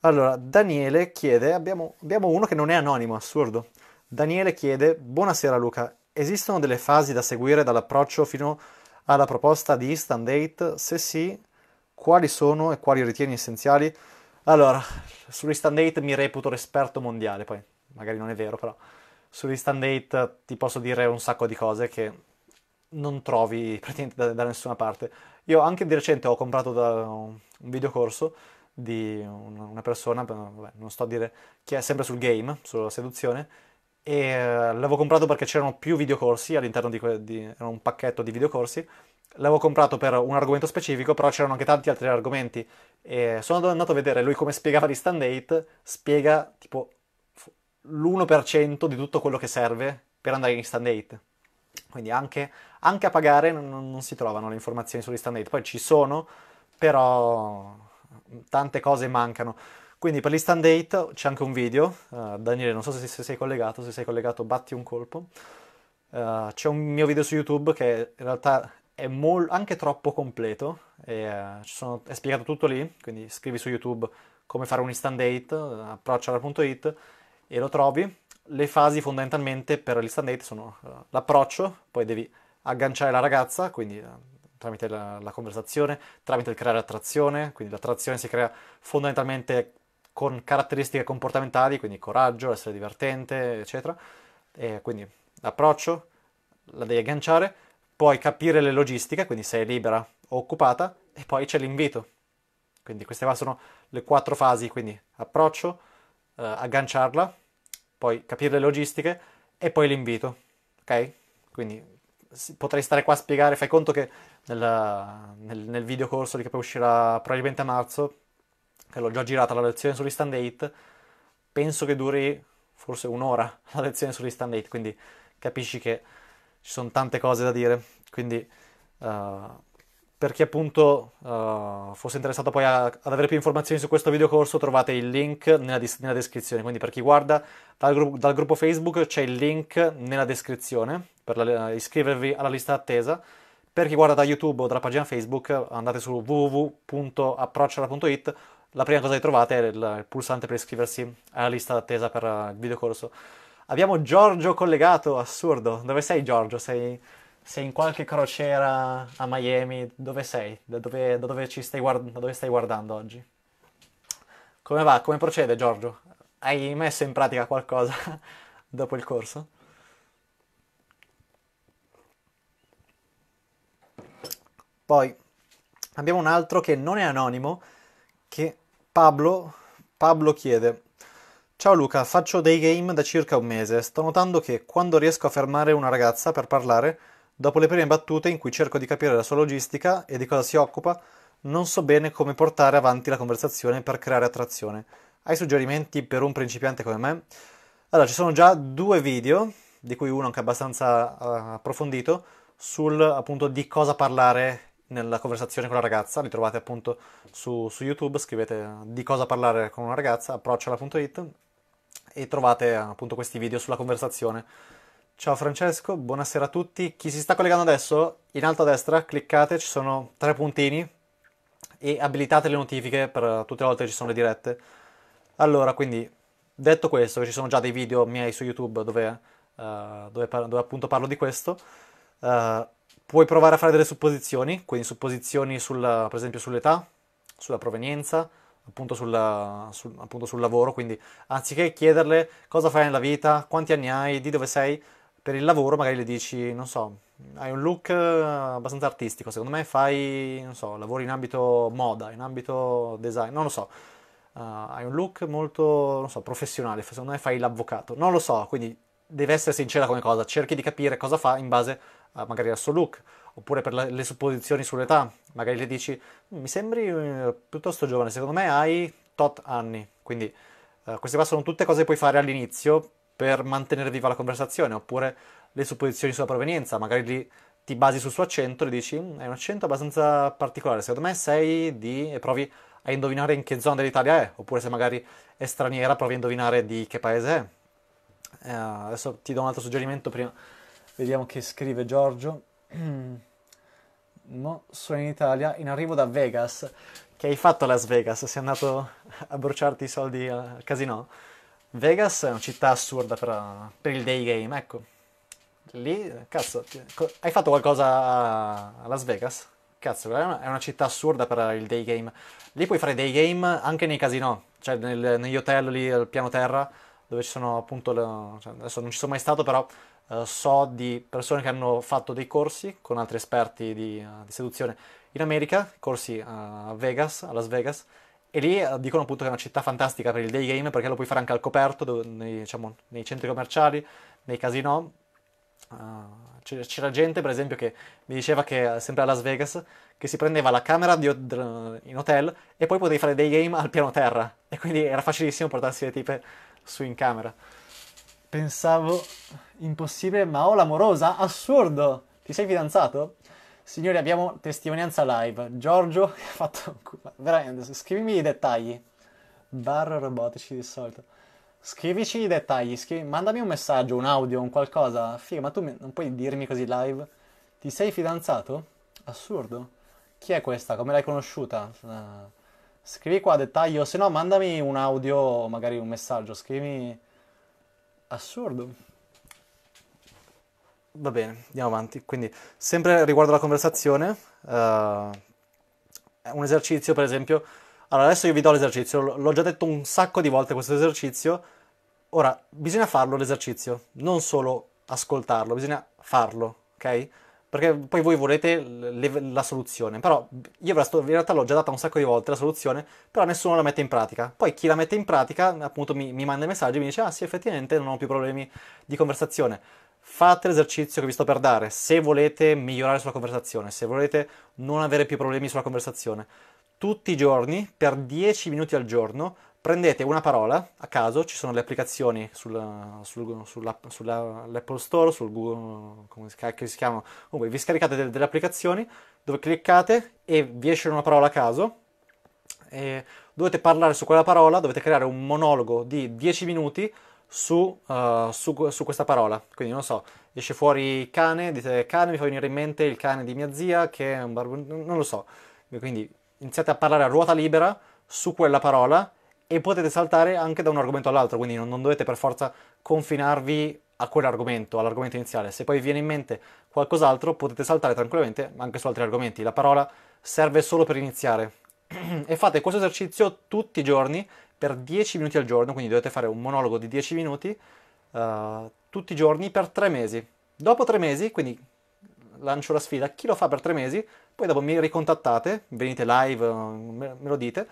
Speaker 1: Allora, Daniele chiede, abbiamo, abbiamo uno che non è anonimo, assurdo. Daniele chiede, buonasera Luca, esistono delle fasi da seguire dall'approccio fino alla proposta di stand date? Se sì, quali sono e quali ritieni essenziali? Allora, sull'instant date mi reputo l'esperto mondiale, poi magari non è vero, però sull'instant date ti posso dire un sacco di cose che non trovi praticamente da, da nessuna parte. Io anche di recente ho comprato un videocorso di una persona, vabbè, non sto a dire chi è, sempre sul game, sulla seduzione, e eh, l'avevo comprato perché c'erano più videocorsi all'interno di, que- di era un pacchetto di videocorsi l'avevo comprato per un argomento specifico però c'erano anche tanti altri argomenti e sono andato a vedere lui come spiegava di stand 8 spiega tipo l'1% di tutto quello che serve per andare in stand 8 quindi anche, anche a pagare non, non, si trovano le informazioni sugli stand 8 poi ci sono però tante cose mancano quindi per l'instant date c'è anche un video, uh, Daniele non so se, se, sei collegato, se sei collegato batti un colpo. Uh, c'è un mio video su YouTube che in realtà è mol- anche troppo completo, e, uh, sono, è spiegato tutto lì, quindi scrivi su YouTube come fare un instant date, approcciala.it e lo trovi. Le fasi fondamentalmente per l'instant date sono l'approccio, poi devi agganciare la ragazza, quindi tramite la, la, conversazione, tramite il creare attrazione, quindi l'attrazione si crea fondamentalmente con caratteristiche comportamentali, quindi coraggio, essere divertente, eccetera. E quindi l'approccio, la devi agganciare, poi capire le logistiche, quindi se sei libera o occupata, e poi c'è l'invito. Quindi queste qua sono le quattro fasi, quindi approccio, eh, agganciarla, poi capire le logistiche e poi l'invito, ok? Quindi potrei stare qua a spiegare, fai conto che nel, nel, nel video corso che poi uscirà probabilmente a marzo, che l'ho già girata la lezione sugli stand 8, penso che duri forse un'ora la lezione sugli stand 8, quindi capisci che ci sono tante cose da dire, quindi uh, per chi appunto uh, fosse interessato poi a, ad avere più informazioni su questo videocorso trovate il link nella, dis- nella descrizione, quindi per chi guarda dal, gru- dal, gruppo Facebook c'è il link nella descrizione per la, iscrivervi alla lista d'attesa. per chi guarda da YouTube o dalla pagina Facebook andate su www.approcciala.it la prima cosa che trovate è il, il pulsante per iscriversi alla lista d'attesa per eh, il videocorso. Abbiamo Giorgio collegato, assurdo. Dove sei Giorgio? Sei, sei in qualche crociera a Miami? Dove sei? Da dove, da dove stai, guard- da dove stai guardando oggi? Come va? Come procede Giorgio? Hai messo in pratica qualcosa dopo il corso? Poi abbiamo un altro che non è anonimo, che Pablo, Pablo chiede, Ciao Luca, faccio dei game da circa un mese. Sto notando che quando riesco a fermare una ragazza per parlare, dopo le prime battute in cui cerco di capire la sua logistica e di cosa si occupa, non so bene come portare avanti la conversazione per creare attrazione. Hai suggerimenti per un principiante come me? Allora, ci sono già due video, di cui uno anche abbastanza ah, approfondito, sul appunto di cosa parlare nella conversazione con la ragazza, li trovate appunto su, su YouTube, scrivete di cosa parlare con una ragazza, approcciola.it e trovate eh, appunto questi video sulla conversazione. Ciao Francesco, buonasera a tutti. Chi si sta collegando adesso, in alto a destra cliccate, ci sono tre puntini e abilitate le notifiche per tutte le volte che ci sono le dirette. Allora, quindi detto questo, che ci sono già dei video miei su YouTube dove, uh, dove, dove appunto parlo di questo. Uh, Puoi provare a fare delle supposizioni, quindi supposizioni sulla, per esempio sull'età, sulla provenienza, appunto, sulla, sul, appunto sul lavoro, quindi anziché chiederle cosa fai nella vita, quanti anni hai, di dove sei, per il lavoro magari le dici, non so, hai un look eh, abbastanza artistico, secondo me fai, non so, lavori in ambito moda, in ambito design, non lo so, uh, hai un look molto, non so, professionale, secondo me fai l'avvocato, non lo so, quindi deve essere sincera come cosa, cerchi di capire cosa fa in base a, eh, magari al suo look, oppure per la, le supposizioni sull'età, magari le dici mi sembri eh, piuttosto giovane, secondo me hai tot anni, quindi eh, queste qua sono tutte cose che puoi fare all'inizio per mantenere viva la conversazione, oppure le supposizioni sulla provenienza, magari li, ti basi sul suo accento e dici è mm, un accento abbastanza particolare, secondo me sei di... e provi a indovinare in che zona dell'Italia è, oppure se magari è straniera provi a indovinare di che paese è. Eh, adesso ti do un altro suggerimento prima. Vediamo che scrive Giorgio. No, sono in Italia, in arrivo da Vegas. Che hai fatto a Las Vegas? Sei andato a bruciarti i soldi al casino? Vegas è una città assurda per, per il day game, ecco. Lì, cazzo, hai fatto qualcosa a Las Vegas? Cazzo, è una, è una città assurda per il day game. Lì puoi fare day game anche nei casino, cioè nel, negli hotel lì al piano terra dove ci sono appunto, le, cioè, adesso non ci sono mai stato, però eh, so di persone che hanno fatto dei corsi con altri esperti di, uh, di seduzione in America, corsi a Vegas, a Las Vegas, e lì eh, dicono appunto che è una città fantastica per il day game perché lo puoi fare anche al coperto, dove, nei, diciamo, nei centri commerciali, nei casino. Uh, c'era gente, per esempio, che mi diceva che sempre a Las Vegas che si prendeva la camera di, in hotel e poi potevi fare day game al piano terra. E quindi era facilissimo portarsi le tipe su in camera. Pensavo impossibile, ma ho oh, l'amorosa? Assurdo! Ti sei fidanzato? Signori, abbiamo testimonianza live. Giorgio ha fatto veramente scrivimi i dettagli. Bar robotici di solito. Scrivici i dettagli, scrivi, mandami un messaggio, un audio, un qualcosa. Figa, ma tu mi, non puoi dirmi così live. Ti sei fidanzato? Assurdo. Chi è questa? Come l'hai conosciuta? Ah. Scrivi qua a dettaglio, se no mandami un audio, magari un messaggio, scrivi... Assurdo. Va bene, andiamo avanti. Quindi, sempre riguardo la conversazione, uh, un esercizio per esempio... Allora, adesso io vi do l'esercizio, L- l'ho già detto un sacco di volte questo esercizio, ora bisogna farlo l'esercizio, non solo ascoltarlo, bisogna farlo, ok? perché poi voi volete le, la soluzione, però io in realtà l'ho già data un sacco di volte la soluzione, però nessuno la mette in pratica. Poi chi la mette in pratica appunto mi, mi manda i messaggi e mi dice ah sì effettivamente non ho più problemi di conversazione. Fate l'esercizio che vi sto per dare se volete migliorare sulla conversazione, se volete non avere più problemi sulla conversazione. Tutti i giorni, per 10 minuti al giorno, prendete una parola a caso, ci sono le applicazioni sulla, sul, sulla, sull'Apple Store, sul Google, come si chiama, comunque vi scaricate delle, delle, applicazioni dove cliccate e vi esce una parola a caso e dovete parlare su quella parola, dovete creare un monologo di 10 minuti su, uh, su, su, questa parola. Quindi non so, esce fuori cane, dite cane, mi fa venire in mente il cane di mia zia che è un barbone, non lo so. Quindi iniziate a parlare a ruota libera su quella parola e potete saltare anche da un argomento all'altro, quindi non, non dovete per forza confinarvi a quell'argomento, all'argomento iniziale. Se poi vi viene in mente qualcos'altro, potete saltare tranquillamente anche su altri argomenti. La parola serve solo per iniziare. e fate questo esercizio tutti i giorni per 10 minuti al giorno, quindi dovete fare un monologo di 10 minuti uh, tutti i giorni per 3 mesi. Dopo 3 mesi, quindi lancio la sfida, chi lo fa per 3 mesi, poi dopo mi ricontattate, venite live, eh, me lo dite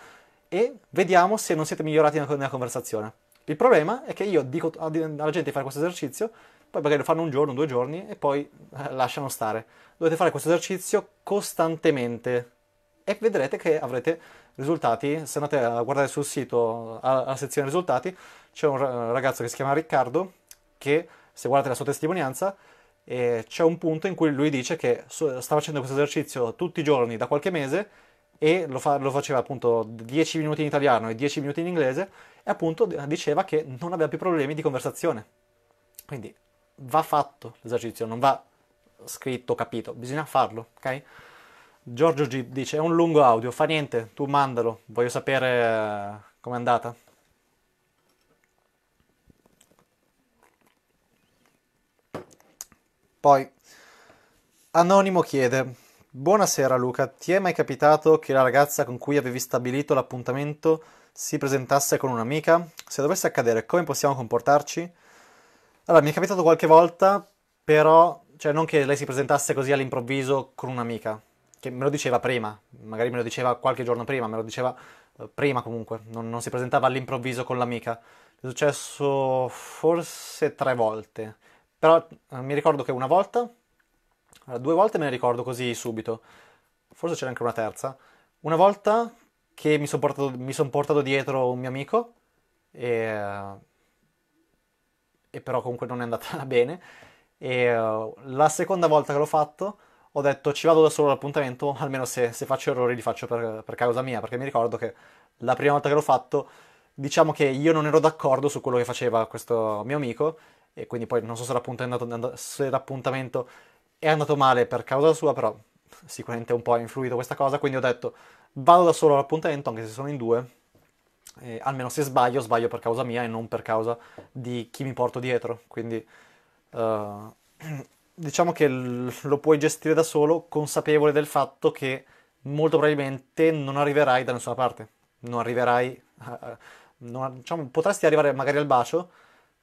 Speaker 1: e vediamo se non siete migliorati nella conversazione. Il problema è che io dico alla gente di fare questo esercizio, poi magari lo fanno un giorno, due giorni e poi eh, lasciano stare. Dovete fare questo esercizio costantemente e vedrete che avrete risultati. Se andate a guardare sul sito, alla sezione risultati, c'è un ragazzo che si chiama Riccardo che, se guardate la sua testimonianza, eh, c'è un punto in cui lui dice che sta facendo questo esercizio tutti i giorni da qualche mese e lo, fa, lo faceva appunto 10 minuti in italiano e 10 minuti in inglese e appunto diceva che non aveva più problemi di conversazione. Quindi va fatto l'esercizio, non va scritto, capito, bisogna farlo, ok? Giorgio G dice: È un lungo audio, fa niente, tu mandalo, voglio sapere uh, com'è andata. Poi Anonimo chiede: Buonasera Luca, ti è mai capitato che la ragazza con cui avevi stabilito l'appuntamento si presentasse con un'amica? Se dovesse accadere, come possiamo comportarci? Allora, mi è capitato qualche volta, però, cioè non che lei si presentasse così all'improvviso con un'amica, che me lo diceva prima, magari me lo diceva qualche giorno prima, me lo diceva eh, prima comunque, non, non si presentava all'improvviso con l'amica. È successo forse tre volte, però eh, mi ricordo che una volta allora, due volte me ne ricordo così subito, forse c'era anche una terza. Una volta che mi sono portato, son portato, dietro un mio amico e, e, però comunque non è andata bene. E eh, la seconda volta che l'ho fatto ho detto ci vado da solo all'appuntamento, almeno se, se faccio errori li faccio per, per causa mia, perché mi ricordo che la prima volta che l'ho fatto diciamo che io non ero d'accordo su quello che faceva questo mio amico e quindi poi non so se l'appuntamento, se l'appuntamento è andato male per causa sua, però sicuramente un po' ha influito questa cosa, quindi ho detto vado da solo all'appuntamento, anche se sono in due, eh, almeno se sbaglio, sbaglio per causa mia e non per causa di chi mi porto dietro, quindi uh, diciamo che lo puoi gestire da solo, consapevole del fatto che molto probabilmente non arriverai da nessuna parte, non arriverai, uh, non, diciamo, potresti arrivare magari al bacio,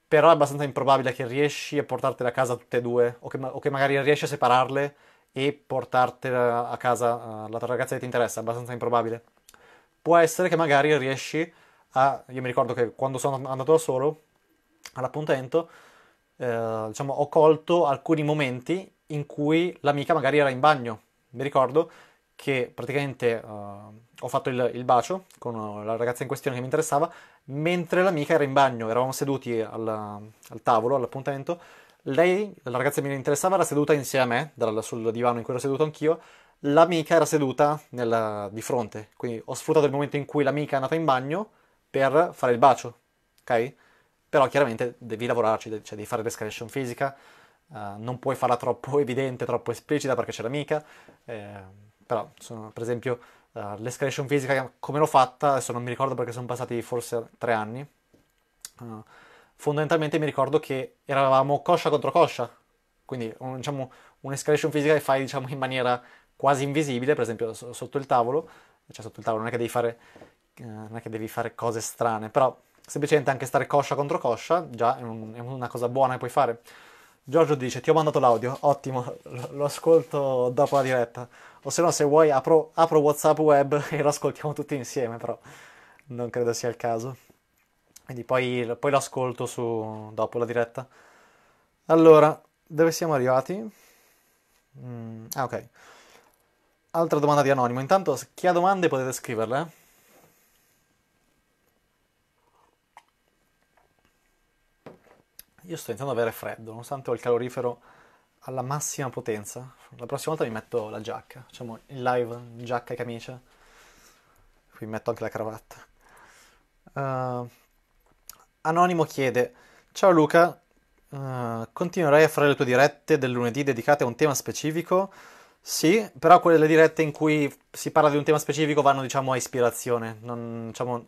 Speaker 1: però è abbastanza improbabile che riesci a portartele a casa tutte e due, o che, o che magari riesci a separarle e portartela a casa uh, eh, la ragazza che ti interessa, è abbastanza improbabile. Può essere che magari riesci a... Io mi ricordo che quando sono andato da solo all'appuntamento, eh, diciamo, ho colto alcuni momenti in cui l'amica magari era in bagno, mi ricordo, che praticamente uh, ho fatto il, il, bacio con eh, la ragazza in questione che mi interessava, mentre l'amica era in bagno, eravamo seduti alla, al tavolo, all'appuntamento, lei, la ragazza che mi interessava, era seduta insieme a me, dal, sul divano in cui ero seduto anch'io, l'amica era seduta nella, di fronte, quindi ho sfruttato il momento in cui l'amica è andata in bagno per fare il bacio, ok? Però chiaramente devi lavorarci, cioè devi fare l'escalation fisica, uh, non puoi farla troppo evidente, troppo esplicita perché c'è l'amica. Eh, però sono, per esempio uh, l'escalation fisica come l'ho fatta, adesso non mi ricordo perché sono passati forse tre anni, uh, fondamentalmente mi ricordo che eravamo coscia contro coscia, quindi un, diciamo, un'escalation fisica che fai diciamo, in maniera quasi invisibile, per esempio so, sotto il tavolo, cioè sotto il tavolo non è che devi fare, eh, non è che devi fare cose strane, però semplicemente anche stare coscia contro coscia già è, un, è una cosa buona che puoi fare. Giorgio dice: Ti ho mandato l'audio, ottimo, lo, lo ascolto dopo la diretta o se no se vuoi apro, apro Whatsapp web e lo ascoltiamo tutti insieme, però non credo sia il caso. Quindi poi, poi l'ascolto su, dopo la diretta. Allora, dove siamo arrivati? Mm, ah, ok. Altra domanda di Anonimo. Intanto, chi ha domande potete scriverle. Eh. Io sto iniziando ad avere freddo, nonostante ho il calorifero alla massima potenza. La prossima volta mi metto la giacca, facciamo in live giacca e camicia. Qui metto anche la cravatta. Uh, Anonimo chiede: Ciao Luca, uh, continuerai a fare le tue dirette del lunedì dedicate a un tema specifico? Sì, però quelle dirette in cui si parla di un tema specifico vanno, diciamo, a ispirazione. Non, diciamo,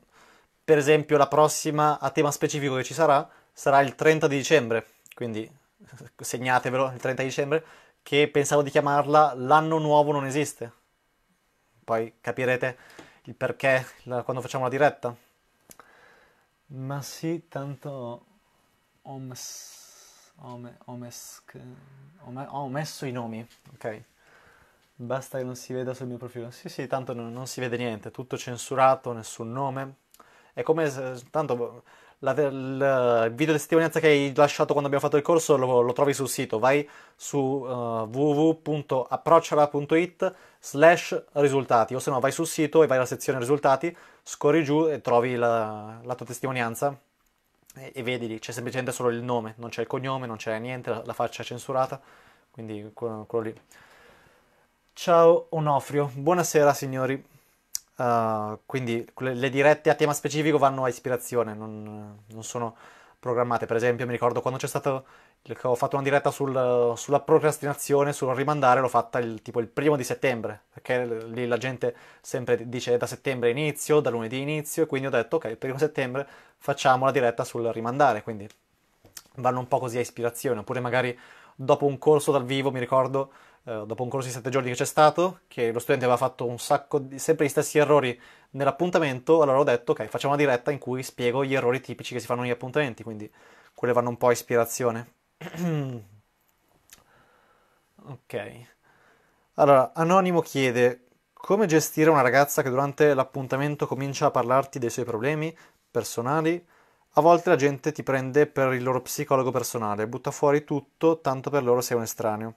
Speaker 1: per esempio, la prossima a tema specifico che ci sarà sarà il 30 di dicembre, quindi segnatevelo il 30 dicembre, che pensavo di chiamarla L'anno nuovo non esiste. Poi capirete il perché la, quando facciamo la diretta. Ma sì, tanto oms, ome, omesk, ome, ho messo i nomi, ok? Basta che non si veda sul mio profilo. Sì, sì, tanto non, non si vede niente, tutto censurato, nessun nome. È come se, tanto la, il video di testimonianza che hai lasciato quando abbiamo fatto il corso lo, lo trovi sul sito, vai su uh, eh, www.approcciala.it slash risultati o se no vai sul sito e vai alla sezione risultati, scorri giù e trovi la, la tua testimonianza e, e vedi lì, c'è semplicemente solo il nome, non c'è il cognome, non c'è niente, la, la faccia censurata, quindi quello, quello lì. Ciao Onofrio, buonasera signori. Eh, quindi le dirette a tema specifico vanno a ispirazione, non, non, sono programmate. Per esempio, mi ricordo quando c'è stato. Ho fatto una diretta sul, sulla procrastinazione, sul rimandare, l'ho fatta il, tipo il primo di settembre, perché lì la gente sempre dice da settembre inizio, da lunedì inizio, e quindi ho detto ok, il primo settembre facciamo la diretta sul rimandare, quindi vanno un po' così a ispirazione, oppure magari dopo un corso dal vivo, mi ricordo, eh, dopo un corso di 7 giorni che c'è stato, che lo studente aveva fatto un sacco di, sempre gli stessi errori nell'appuntamento, allora ho detto ok, facciamo una diretta in cui spiego gli errori tipici che si fanno negli appuntamenti, quindi quelle vanno un po' a ispirazione. ok. Allora, Anonimo chiede come gestire una ragazza che durante l'appuntamento comincia a parlarti dei suoi problemi personali? A volte la gente ti prende per il loro psicologo personale, butta fuori tutto, tanto per loro sei un estraneo.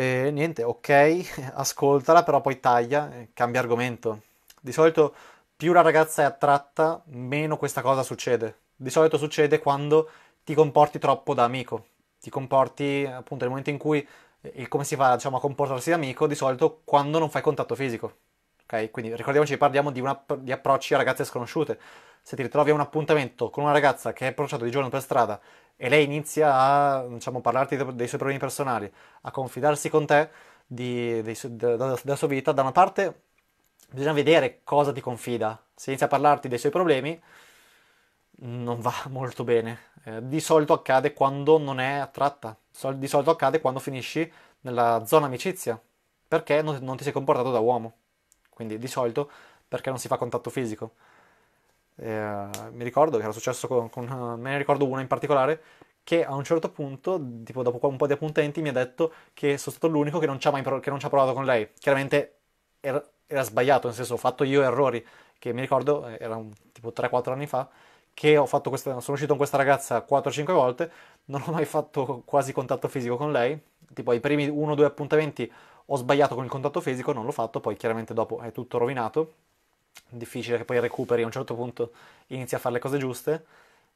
Speaker 1: E niente, ok, ascoltala, però poi taglia, eh, cambia argomento. Di solito più la ragazza è attratta, meno questa cosa succede. Di solito succede quando ti comporti troppo da amico. Ti comporti appunto nel momento in cui eh, il come si fa diciamo, a comportarsi da amico, di solito quando non fai contatto fisico. Ok, quindi ricordiamoci, parliamo di, una, di approcci a ragazze sconosciute se ti ritrovi a un appuntamento con una ragazza che è approcciata di giorno per strada e lei inizia a diciamo, parlarti dei suoi problemi personali, a confidarsi con te di, di, della, della sua vita, da una parte bisogna vedere cosa ti confida. Se inizia a parlarti dei suoi problemi, non va molto bene. Eh, di solito accade quando non è attratta, di solito accade quando finisci nella zona amicizia, perché non, non ti sei comportato da uomo. Quindi di solito perché non si fa contatto fisico. Eh, mi ricordo che era successo con, con una, eh, me ne ricordo una in particolare che a un certo punto, tipo dopo un po' di appuntamenti, mi ha detto che sono stato l'unico che non ci ha mai che non ci ha provato con lei. Chiaramente era, era, sbagliato, nel senso ho fatto io errori, che mi ricordo, eh, era un, tipo 3-4 anni fa, che questa, sono uscito con questa ragazza 4-5 volte, non ho mai fatto quasi contatto fisico con lei, tipo ai primi 1-2 appuntamenti ho sbagliato con il contatto fisico, non l'ho fatto, poi chiaramente dopo è tutto rovinato difficile che poi recuperi a un certo punto inizi a fare le cose giuste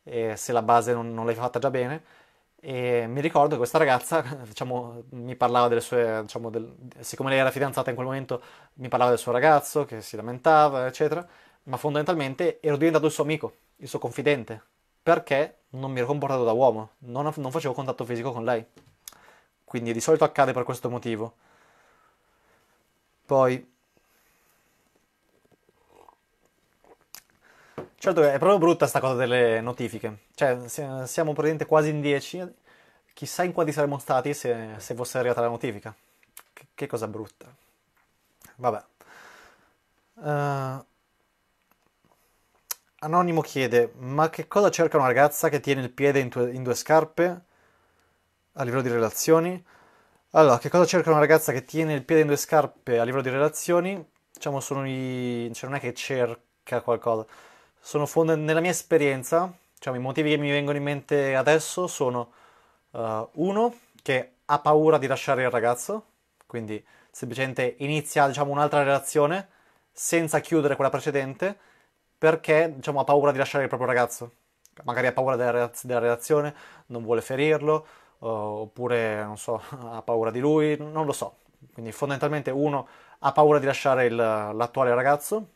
Speaker 1: eh, se la base non, non l'hai fatta già bene e mi ricordo che questa ragazza diciamo, mi parlava delle sue diciamo, del, siccome lei era fidanzata in quel momento mi parlava del suo ragazzo che si lamentava eccetera ma fondamentalmente ero diventato il suo amico il suo confidente perché non mi ero comportato da uomo non, non facevo contatto fisico con lei quindi di solito accade per questo motivo poi Certo, è proprio brutta sta cosa delle notifiche. Cioè, siamo praticamente quasi in 10. Chissà in quanti saremmo stati se, se fosse arrivata la notifica. Che, che cosa brutta. Vabbè. Uh, Anonimo chiede, ma che cosa cerca una ragazza che tiene il piede in, tue, in due scarpe a livello di relazioni? Allora, che cosa cerca una ragazza che tiene il piede in due scarpe a livello di relazioni? Diciamo, sono i... cioè non è che cerca qualcosa sono fond- nella mia esperienza, diciamo, i motivi che mi vengono in mente adesso sono uh, uno che ha paura di lasciare il ragazzo, quindi semplicemente inizia diciamo, un'altra relazione senza chiudere quella precedente perché diciamo, ha paura di lasciare il proprio ragazzo. Magari ha paura della, relaz- della relazione, non vuole ferirlo, uh, oppure so, ha paura di lui, non lo so. Quindi fondamentalmente uno ha paura di lasciare il, l'attuale ragazzo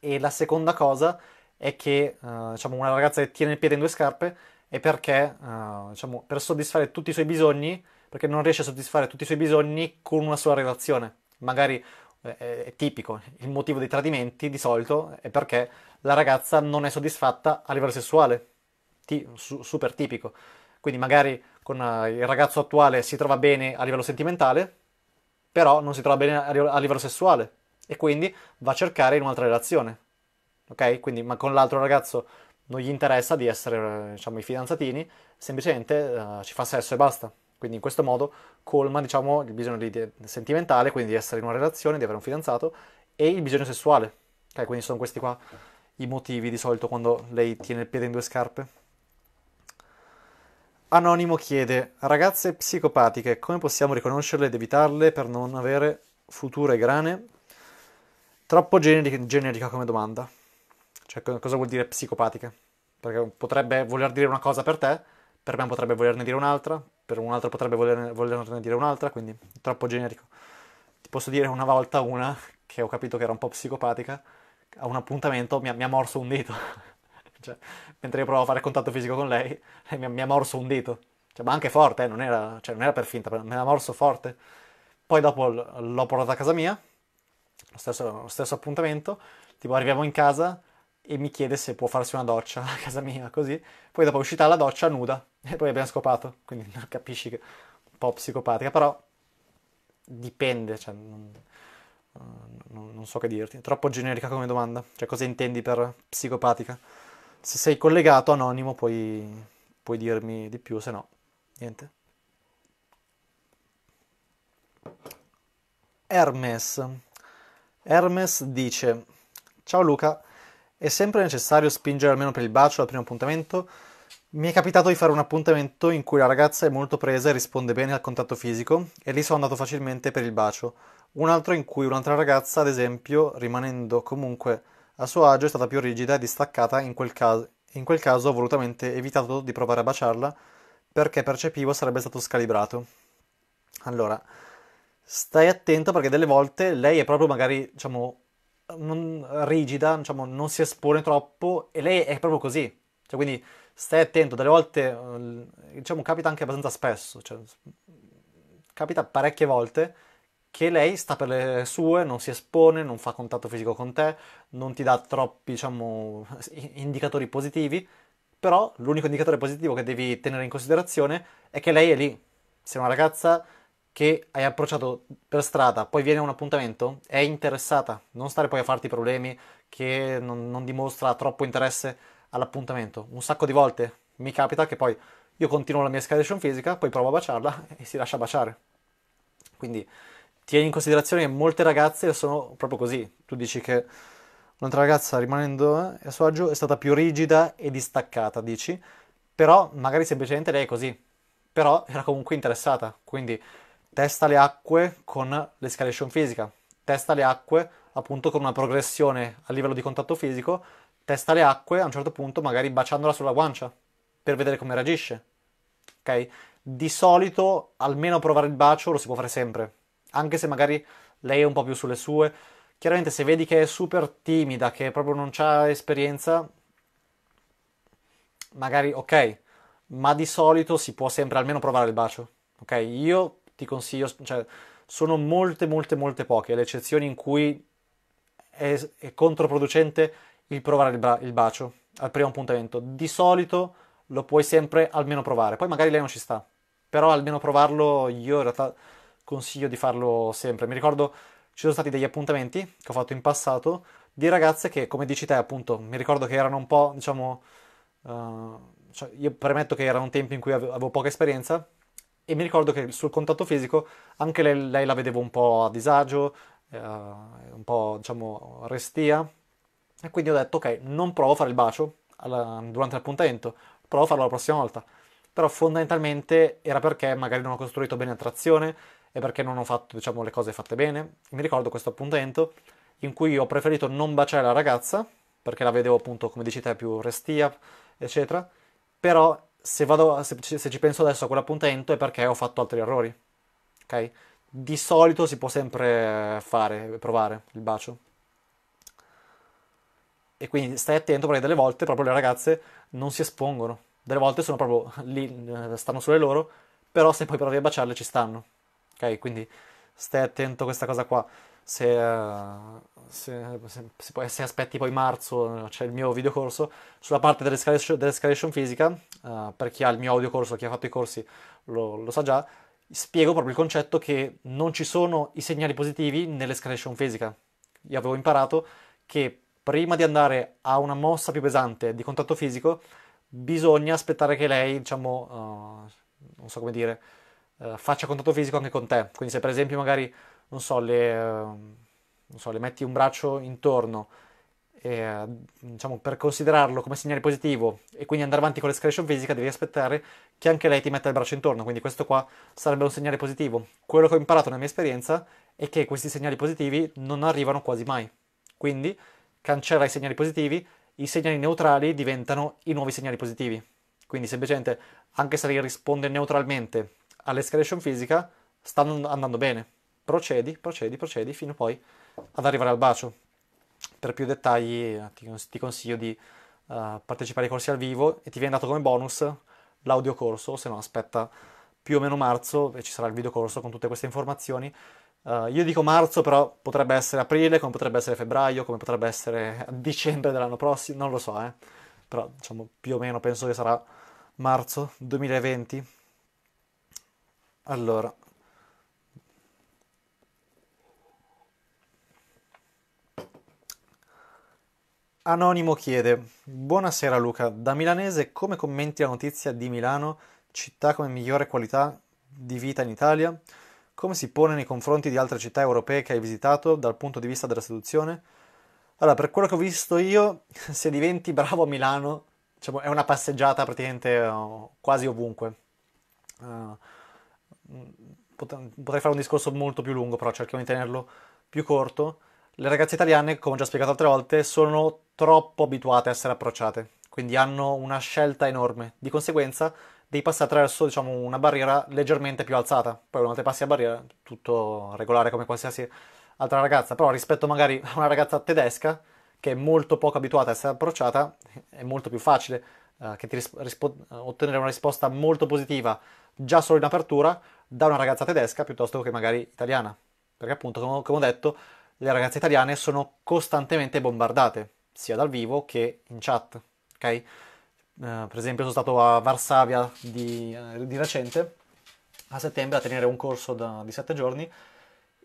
Speaker 1: e la seconda cosa è che uh, diciamo, una ragazza che tiene il piede in due scarpe è perché uh, diciamo, per soddisfare tutti i suoi bisogni, perché non riesce a soddisfare tutti i suoi bisogni con una sola relazione. Magari eh, è tipico, il motivo dei tradimenti di solito è perché la ragazza non è soddisfatta a livello sessuale, Ti- su- super tipico. Quindi magari con uh, il ragazzo attuale si trova bene a livello sentimentale, però non si trova bene a, livello sessuale e quindi va a cercare in un'altra relazione. Ok? Quindi, ma con l'altro ragazzo non gli interessa di essere, diciamo, i fidanzatini, semplicemente uh, ci fa sesso e basta. Quindi in questo modo colma, diciamo, il bisogno di, di, sentimentale, quindi di essere in una relazione, di avere un fidanzato, e il bisogno sessuale. Ok? Quindi sono questi qua i motivi di solito quando lei tiene il piede in due scarpe. Anonimo chiede, ragazze psicopatiche, come possiamo riconoscerle ed evitarle per non avere future grane? Troppo generica, generica come domanda. Cioè, cosa vuol dire psicopatica? Perché potrebbe voler dire una cosa per te, per me potrebbe volerne dire un'altra, per un altro potrebbe volerne, volerne dire un'altra, quindi è troppo generico. Ti posso dire una volta una che ho capito che era un po' psicopatica, a un appuntamento mi ha, mi ha morso un dito. cioè, mentre io provavo a fare contatto fisico con lei, mi ha, mi ha morso un dito. Cioè, ma anche forte, eh, non, era, cioè, non, era, per finta, me l'ha morso forte. Poi dopo l'ho portata a casa mia, lo stesso, lo stesso appuntamento, tipo arriviamo in casa e mi chiede se può farsi una doccia a casa mia, così, poi dopo è uscita la doccia nuda e poi abbiamo scopato, quindi non capisci che un po' psicopatica, però dipende, cioè, non, non, non, so che dirti, è troppo generica come domanda, cioè cosa intendi per psicopatica? Se sei collegato anonimo puoi, puoi dirmi di più, se no, niente. Hermes, Hermes dice: Ciao Luca, è sempre necessario spingere almeno per il bacio al primo appuntamento? Mi è capitato di fare un appuntamento in cui la ragazza è molto presa e risponde bene al contatto fisico, e lì sono andato facilmente per il bacio. Un altro in cui un'altra ragazza, ad esempio, rimanendo comunque a suo agio, è stata più rigida e distaccata, in quel, caso, in quel caso ho volutamente evitato di provare a baciarla perché percepivo sarebbe stato scalibrato. Allora, stai attento perché delle volte lei è proprio magari, diciamo, non, rigida, diciamo, non si espone troppo e lei è proprio così. Cioè, quindi stai attento, delle volte, eh, diciamo, capita anche abbastanza spesso, cioè, capita parecchie volte che lei sta per le sue, non si espone, non fa contatto fisico con te, non ti dà troppi, diciamo, indicatori positivi, però l'unico indicatore positivo che devi tenere in considerazione è che lei è lì. Sei una ragazza che hai approcciato per strada, poi viene un appuntamento, è interessata, non stare poi a farti problemi che non, non dimostra troppo interesse all'appuntamento. Un sacco di volte mi capita che poi io continuo la mia escalation fisica, poi provo a baciarla e si lascia baciare. Quindi tieni in considerazione che molte ragazze sono proprio così. Tu dici che un'altra ragazza rimanendo a suo agio è stata più rigida e distaccata, dici, però magari semplicemente lei è così, però era comunque interessata, quindi testa le acque con l'escalation fisica, testa le acque appunto con una progressione a livello di contatto fisico, testa le acque a un certo punto magari baciandola sulla guancia per vedere come reagisce. Ok? Di solito almeno provare il bacio lo si può fare sempre, anche se magari lei è un po' più sulle sue. Chiaramente se vedi che è super timida, che proprio non ha esperienza, magari ok, ma di solito si può sempre almeno provare il bacio. Ok? Io ti consiglio, cioè, sono molte, molte, molte poche le eccezioni in cui è, è controproducente il provare il, bra- il bacio al primo appuntamento. Di solito lo puoi sempre almeno provare, poi magari lei non ci sta, però almeno provarlo io in realtà consiglio di farlo sempre. Mi ricordo ci sono stati degli appuntamenti che ho fatto in passato di ragazze che, come dici te, appunto, mi ricordo che erano un po', diciamo, uh, cioè io premetto che erano tempi in cui avevo, avevo poca esperienza, e mi ricordo che sul contatto fisico anche lei, lei la vedevo un po' a disagio, eh, un po' diciamo restia e quindi ho detto ok, non provo a fare il bacio alla, durante l'appuntamento, provo a farlo la prossima volta. Però fondamentalmente era perché magari non ho costruito bene attrazione e perché non ho fatto diciamo, le cose fatte bene. Mi ricordo questo appuntamento in cui ho preferito non baciare la ragazza perché la vedevo appunto come dici te più restia, eccetera, però se, vado, se, se ci penso adesso a quell'appuntamento è perché ho fatto altri errori. Ok? Di solito si può sempre fare, provare il bacio. E quindi stai attento perché delle volte proprio le ragazze non si espongono. Delle volte sono proprio lì, eh, stanno sulle loro, però se poi provi a baciarle ci stanno. Ok? Quindi stai attento a questa cosa qua. Se, se, se, se, aspetti poi marzo c'è il mio videocorso sulla parte dell'escalation, dell'escalation fisica uh, per chi ha il mio audiocorso, chi ha fatto i corsi lo, lo, sa già spiego proprio il concetto che non ci sono i segnali positivi nell'escalation fisica io avevo imparato che prima di andare a una mossa più pesante di contatto fisico bisogna aspettare che lei diciamo uh, non so come dire eh, faccia contatto fisico anche con te. Quindi se per esempio magari, non so, le, eh, non so, le metti un braccio intorno, e, eh, diciamo, per considerarlo come segnale positivo e quindi andare avanti con l'escalation fisica devi aspettare che anche lei ti metta il braccio intorno, quindi questo qua sarebbe un segnale positivo. Quello che ho imparato nella mia esperienza è che questi segnali positivi non arrivano quasi mai, quindi cancella i segnali positivi, i segnali neutrali diventano i nuovi segnali positivi. Quindi semplicemente, anche se lei risponde neutralmente all'escalation fisica stanno andando bene. Procedi, procedi, procedi fino poi ad arrivare al bacio. Per più dettagli eh, ti, consiglio di uh, partecipare ai corsi al vivo e ti viene dato come bonus l'audio corso, se no aspetta più o meno marzo e ci sarà il video corso con tutte queste informazioni. Uh, io dico marzo, però potrebbe essere aprile, come potrebbe essere febbraio, come potrebbe essere dicembre dell'anno prossimo, non lo so, eh. Però diciamo più o meno penso che sarà marzo 2020 allora, Anonimo chiede: Buonasera Luca, da milanese come commenti la notizia di Milano, città come migliore qualità di vita in Italia? Come si pone nei confronti di altre città europee che hai visitato dal punto di vista della seduzione? Allora, per quello che ho visto io, se diventi bravo a Milano, diciamo, è una passeggiata praticamente eh, quasi ovunque. Uh, potrei fare un discorso molto più lungo, però cerchiamo di tenerlo più corto. Le ragazze italiane, come ho già spiegato altre volte, sono troppo abituate a essere approcciate, quindi hanno una scelta enorme. Di conseguenza devi passare attraverso diciamo, una barriera leggermente più alzata. Poi una volta passi la barriera, tutto regolare come qualsiasi altra ragazza. Però rispetto magari a una ragazza tedesca, che è molto poco abituata a essere approcciata, è molto più facile eh, che ti rispo- ottenere una risposta molto positiva già solo in apertura da una ragazza tedesca piuttosto che magari italiana. Perché appunto, come, come ho detto, le ragazze italiane sono costantemente bombardate, sia dal vivo che in chat, ok? Uh, per esempio sono stato a Varsavia di, eh, di, recente, a settembre, a tenere un corso da, di sette giorni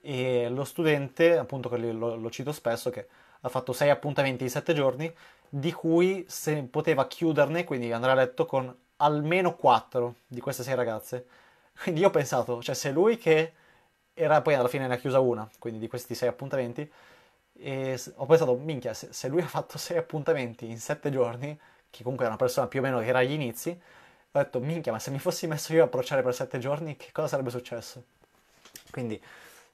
Speaker 1: e lo studente, appunto lo, lo, cito spesso, che ha fatto sei appuntamenti in sette giorni di cui se poteva chiuderne, quindi andare a letto con almeno 4 di queste 6 ragazze. Quindi io ho pensato, cioè se lui che era poi alla fine ne ha chiusa una, quindi di questi 6 appuntamenti, ho pensato, minchia, se, lui ha fatto 6 appuntamenti in 7 giorni, che comunque era una persona più o meno che era agli inizi, ho detto, minchia, ma se mi fossi messo io a approcciare per 7 giorni, che cosa sarebbe successo? Quindi,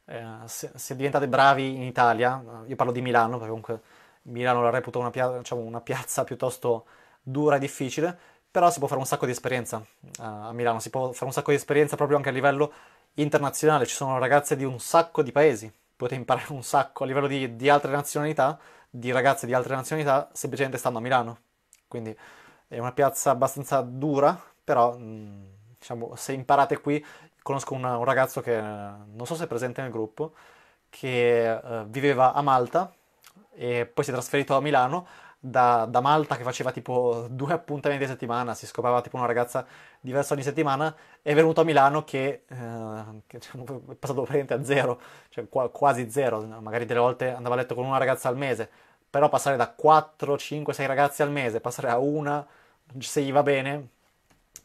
Speaker 1: eh, se, se diventate bravi in Italia, io parlo di Milano perché comunque Milano la reputo una, pia- diciamo una piazza piuttosto dura e difficile, però si può fare un sacco di esperienza eh, a Milano, si può fare un sacco di esperienza proprio anche a livello internazionale, ci sono ragazze di un sacco di paesi, potete imparare un sacco a livello di, di altre nazionalità, di ragazze di altre nazionalità, semplicemente stando a Milano. Quindi è una piazza abbastanza dura, però mm, diciamo, se imparate qui, conosco una, un ragazzo che eh, non so se è presente nel gruppo, che uh, viveva a Malta e poi si è trasferito a Milano da, da, Malta che faceva tipo due appuntamenti a settimana, si scopava tipo una ragazza diversa ogni settimana, è venuto a Milano che, eh, che cioè, è passato praticamente a zero, cioè qua, quasi zero, magari delle volte andava a letto con una ragazza al mese, però passare da 4, 5, 6 ragazzi al mese, passare a una, se gli va bene,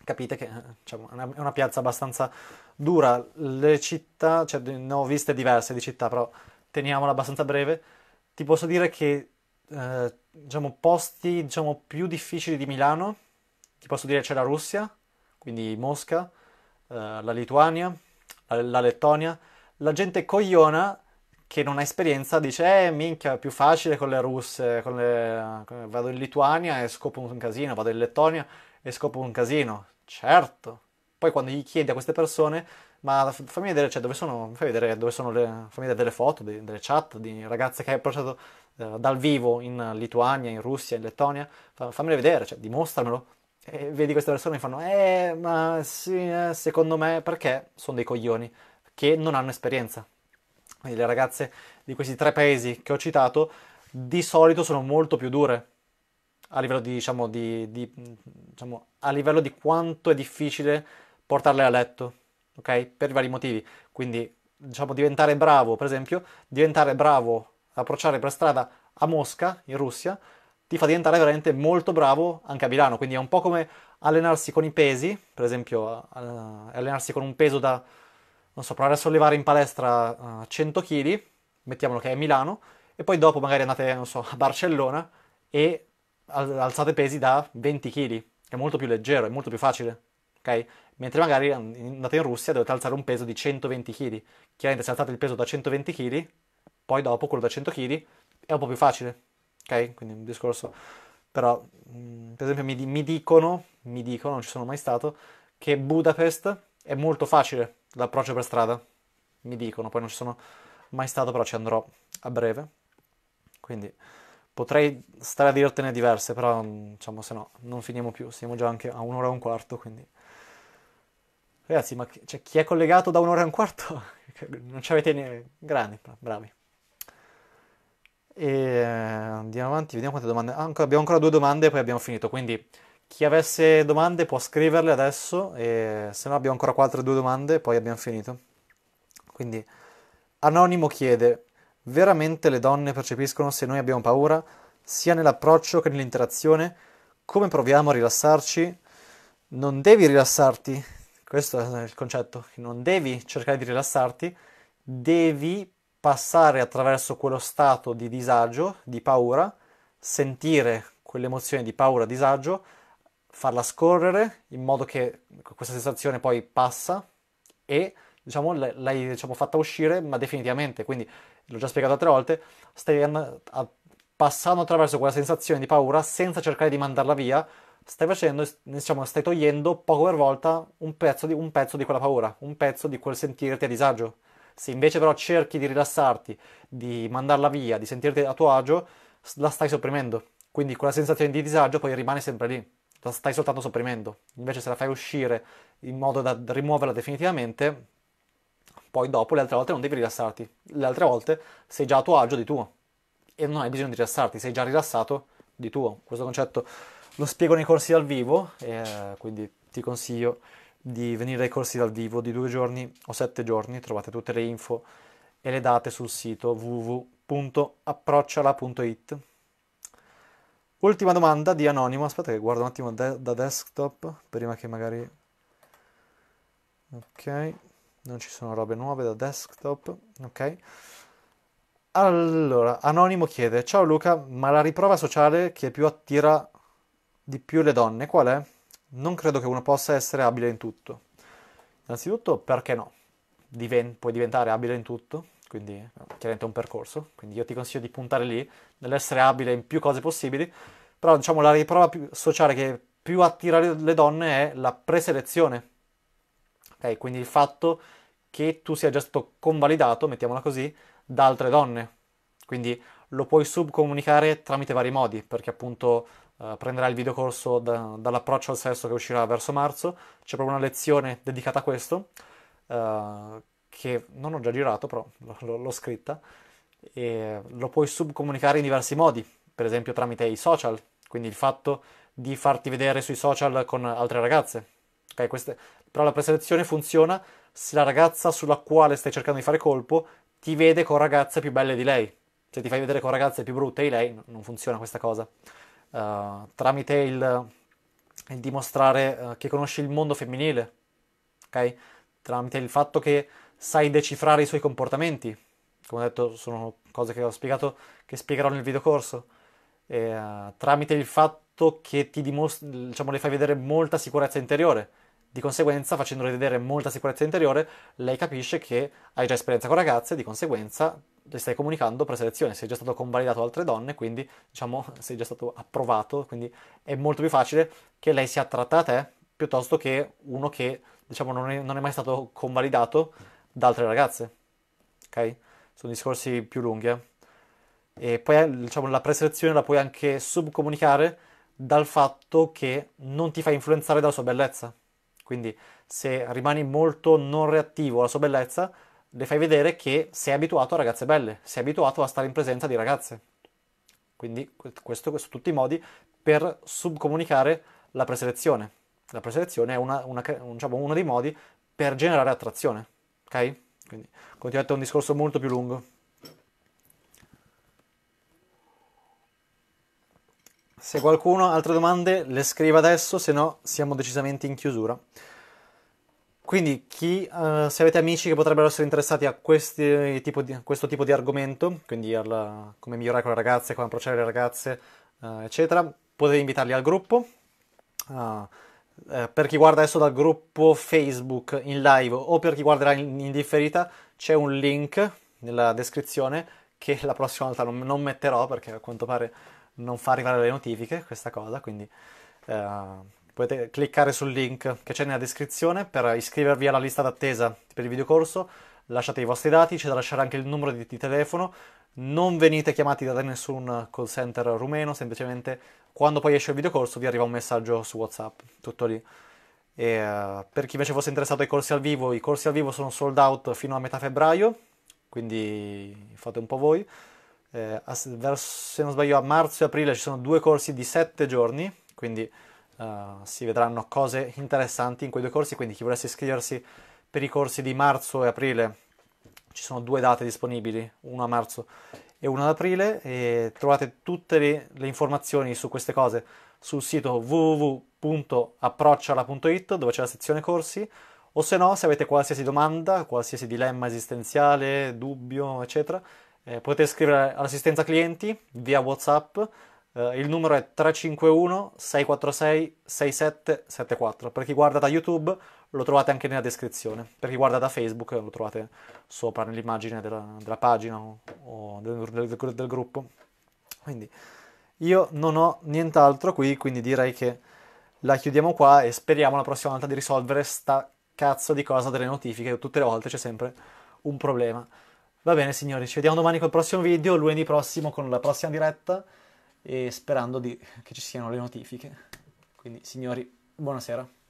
Speaker 1: capite che diciamo, è, una, è una piazza abbastanza dura, le città, cioè ne ho viste diverse di città, però teniamola abbastanza breve ti posso dire che eh, diciamo, posti diciamo, più difficili di Milano, ti posso dire c'è la Russia, quindi Mosca, eh, la Lituania, la, la, Lettonia. La gente cogliona che non ha esperienza dice, eh minchia, è più facile con le russe, con le... vado in Lituania e scopo un casino, vado in Lettonia e scopo un casino. Certo. Poi quando gli chiedi a queste persone ma fammi vedere, cioè, dove sono, fammi vedere, dove sono le, fammi vedere delle foto, delle, delle chat di ragazze che hai approcciato eh, dal vivo in Lituania, in Russia, in Lettonia, fammele vedere, cioè, dimostramelo. E vedi queste persone che fanno, eh, ma sì, eh, secondo me, perché sono dei coglioni che non hanno esperienza. Quindi le ragazze di questi tre paesi che ho citato di solito sono molto più dure a livello di, diciamo, di, di, diciamo, a livello di quanto è difficile portarle a letto ok? Per vari motivi, quindi diciamo diventare bravo, per esempio, diventare bravo ad approcciare per strada a Mosca, in Russia, ti fa diventare veramente molto bravo anche a Milano, quindi è un po' come allenarsi con i pesi, per esempio uh, allenarsi con un peso da, non so, provare a sollevare in palestra uh, 100 kg, mettiamolo che è Milano, e poi dopo magari andate, non so, a Barcellona e alzate pesi da 20 kg, è molto più leggero, è molto più facile, ok? mentre magari andate in Russia dovete alzare un peso di 120 kg. Chiaramente se alzate il peso da 120 kg, poi dopo quello da 100 kg è un po' più facile, ok? Quindi un discorso... Però, mm, per esempio, mi, mi, dicono, mi dicono, non ci sono mai stato, che Budapest è molto facile l'approccio per strada. Mi dicono, poi non ci sono mai stato, però ci andrò a breve. Quindi potrei stare a dirtene diverse, però mm, diciamo se no non finiamo più, siamo già anche a un'ora e un quarto, quindi Ragazzi, ma cioè, chi è collegato da un'ora e un quarto? non ci avete niente. Grandi, bravi. E ehm, andiamo avanti, vediamo quante domande. Ah, abbiamo ancora due domande e poi abbiamo finito. Quindi chi avesse domande può scriverle adesso, e se no abbiamo ancora altre due domande e poi abbiamo finito. Quindi Anonimo chiede, veramente le donne percepiscono se noi abbiamo paura, sia nell'approccio che nell'interazione? Come proviamo a rilassarci? Non devi rilassarti, questo è il concetto, non devi cercare di rilassarti, devi passare attraverso quello stato di disagio, di paura, sentire quell'emozione di paura, disagio, farla scorrere in modo che questa sensazione poi passa e diciamo, l'hai diciamo, fatta uscire, ma definitivamente, quindi l'ho già spiegato altre volte, stai an- a- passando attraverso quella sensazione di paura senza cercare di mandarla via, stai facendo, diciamo, stai togliendo poco per volta un pezzo, di, un pezzo di quella paura, un pezzo di quel sentirti a disagio. Se invece però cerchi di rilassarti, di mandarla via, di sentirti a tuo agio, la stai sopprimendo. Quindi quella sensazione di disagio poi rimane sempre lì, la stai soltanto sopprimendo. Invece se la fai uscire in modo da rimuoverla definitivamente, poi dopo le altre volte non devi rilassarti. Le altre volte sei già a tuo agio di tuo e non hai bisogno di rilassarti, sei già rilassato di tuo. Questo concetto lo spiego nei corsi dal vivo, eh, quindi ti consiglio di venire ai corsi dal vivo di due giorni o sette giorni, trovate tutte le info e le date sul sito www.approcciala.it. Ultima domanda di Anonimo, aspetta che guardo un attimo de- da desktop prima che magari... Ok, non ci sono robe nuove da desktop, ok. Allora, Anonimo chiede, ciao Luca, ma la riprova sociale che più attira di più le donne qual è? Non credo che uno possa essere abile in tutto. Innanzitutto, perché no? Diven- puoi diventare abile in tutto, quindi eh, chiaramente è un percorso, quindi io ti consiglio di puntare lì, nell'essere abile in più cose possibili, però diciamo la riprova sociale che più attira le donne è la preselezione, ok? Quindi il fatto che tu sia già stato convalidato, mettiamola così, da altre donne, quindi lo puoi subcomunicare tramite vari modi, perché appunto Uh, prenderà il videocorso da, dall'approccio al sesso che uscirà verso marzo. C'è proprio una lezione dedicata a questo, uh, che non ho già girato, però l- l- l'ho scritta. E lo puoi subcomunicare in diversi modi, per esempio tramite i social, quindi il fatto di farti vedere sui social con altre ragazze. Okay, queste... Però la preselezione funziona se la ragazza sulla quale stai cercando di fare colpo ti vede con ragazze più belle di lei. Se ti fai vedere con ragazze più brutte di lei, non funziona questa cosa. Eh, tramite il, il dimostrare uh, che conosci il mondo femminile, ok? Tramite il fatto che sai decifrare i suoi comportamenti. Come ho detto, sono cose che ho spiegato, che spiegherò nel video corso. E, uh, tramite il fatto che ti dimostri, diciamo, le fai vedere molta sicurezza interiore di conseguenza, facendole vedere molta sicurezza interiore, lei capisce che hai già esperienza con ragazze, di conseguenza le stai comunicando per selezione, sei già stato convalidato da altre donne, quindi diciamo sei già stato approvato, quindi è molto più facile che lei sia attratta a te piuttosto che uno che diciamo non è, non è mai stato convalidato da altre ragazze. Ok? Sono discorsi più lunghi. Eh? E poi eh, diciamo la preselezione la puoi anche subcomunicare dal fatto che non ti fai influenzare dalla sua bellezza quindi se rimani molto non reattivo alla sua bellezza, le fai vedere che sei abituato a ragazze belle, sei abituato a stare in presenza di ragazze. Quindi questo, sono tutti i modi per subcomunicare la preselezione. La preselezione è una, una, diciamo, uno dei modi per generare attrazione. Ok? Quindi continuate un discorso molto più lungo. Se qualcuno ha altre domande le scriva adesso, se no siamo decisamente in chiusura. Quindi chi, uh, se avete amici che potrebbero essere interessati a, questi, tipo di, a questo tipo di argomento, quindi alla, come migliorare con le ragazze, come approcciare le ragazze, uh, eccetera, potete invitarli al gruppo. Uh, per chi guarda adesso dal gruppo Facebook in live o per chi guarderà in, in differita, c'è un link nella descrizione che la prossima volta non, non metterò perché a quanto pare non fa arrivare le notifiche questa cosa, quindi eh, potete cliccare sul link che c'è nella descrizione per iscrivervi alla lista d'attesa per il videocorso, lasciate i vostri dati, c'è da lasciare anche il numero di, di telefono, non venite chiamati da nessun call center rumeno, semplicemente quando poi esce il videocorso vi arriva un messaggio su WhatsApp, tutto lì. E, uh, per chi invece fosse interessato ai corsi al vivo, i corsi al vivo sono sold out fino a metà febbraio, quindi fate un po' voi eh, a, verso, se non sbaglio a marzo e aprile ci sono due corsi di sette giorni, quindi eh, si vedranno cose interessanti in quei due corsi, quindi chi volesse iscriversi per i corsi di marzo e aprile ci sono due date disponibili, uno a marzo e uno ad aprile e trovate tutte le, le informazioni su queste cose sul sito www.approcciala.it dove c'è la sezione corsi o se no se avete qualsiasi domanda, qualsiasi dilemma esistenziale, dubbio eccetera eh, potete scrivere all'assistenza clienti via WhatsApp, eh, il numero è 351-646-6774. Per chi guarda da YouTube lo trovate anche nella descrizione, per chi guarda da Facebook lo trovate sopra nell'immagine della, della pagina o, del, del, del, del gruppo. Quindi io non ho nient'altro qui, quindi direi che la chiudiamo qua e speriamo la prossima volta di risolvere sta cazzo di cosa delle notifiche, tutte le volte c'è sempre un problema. Va bene signori, ci vediamo domani col prossimo video, lunedì prossimo con la prossima diretta e sperando di... che ci siano le notifiche. Quindi signori, buonasera.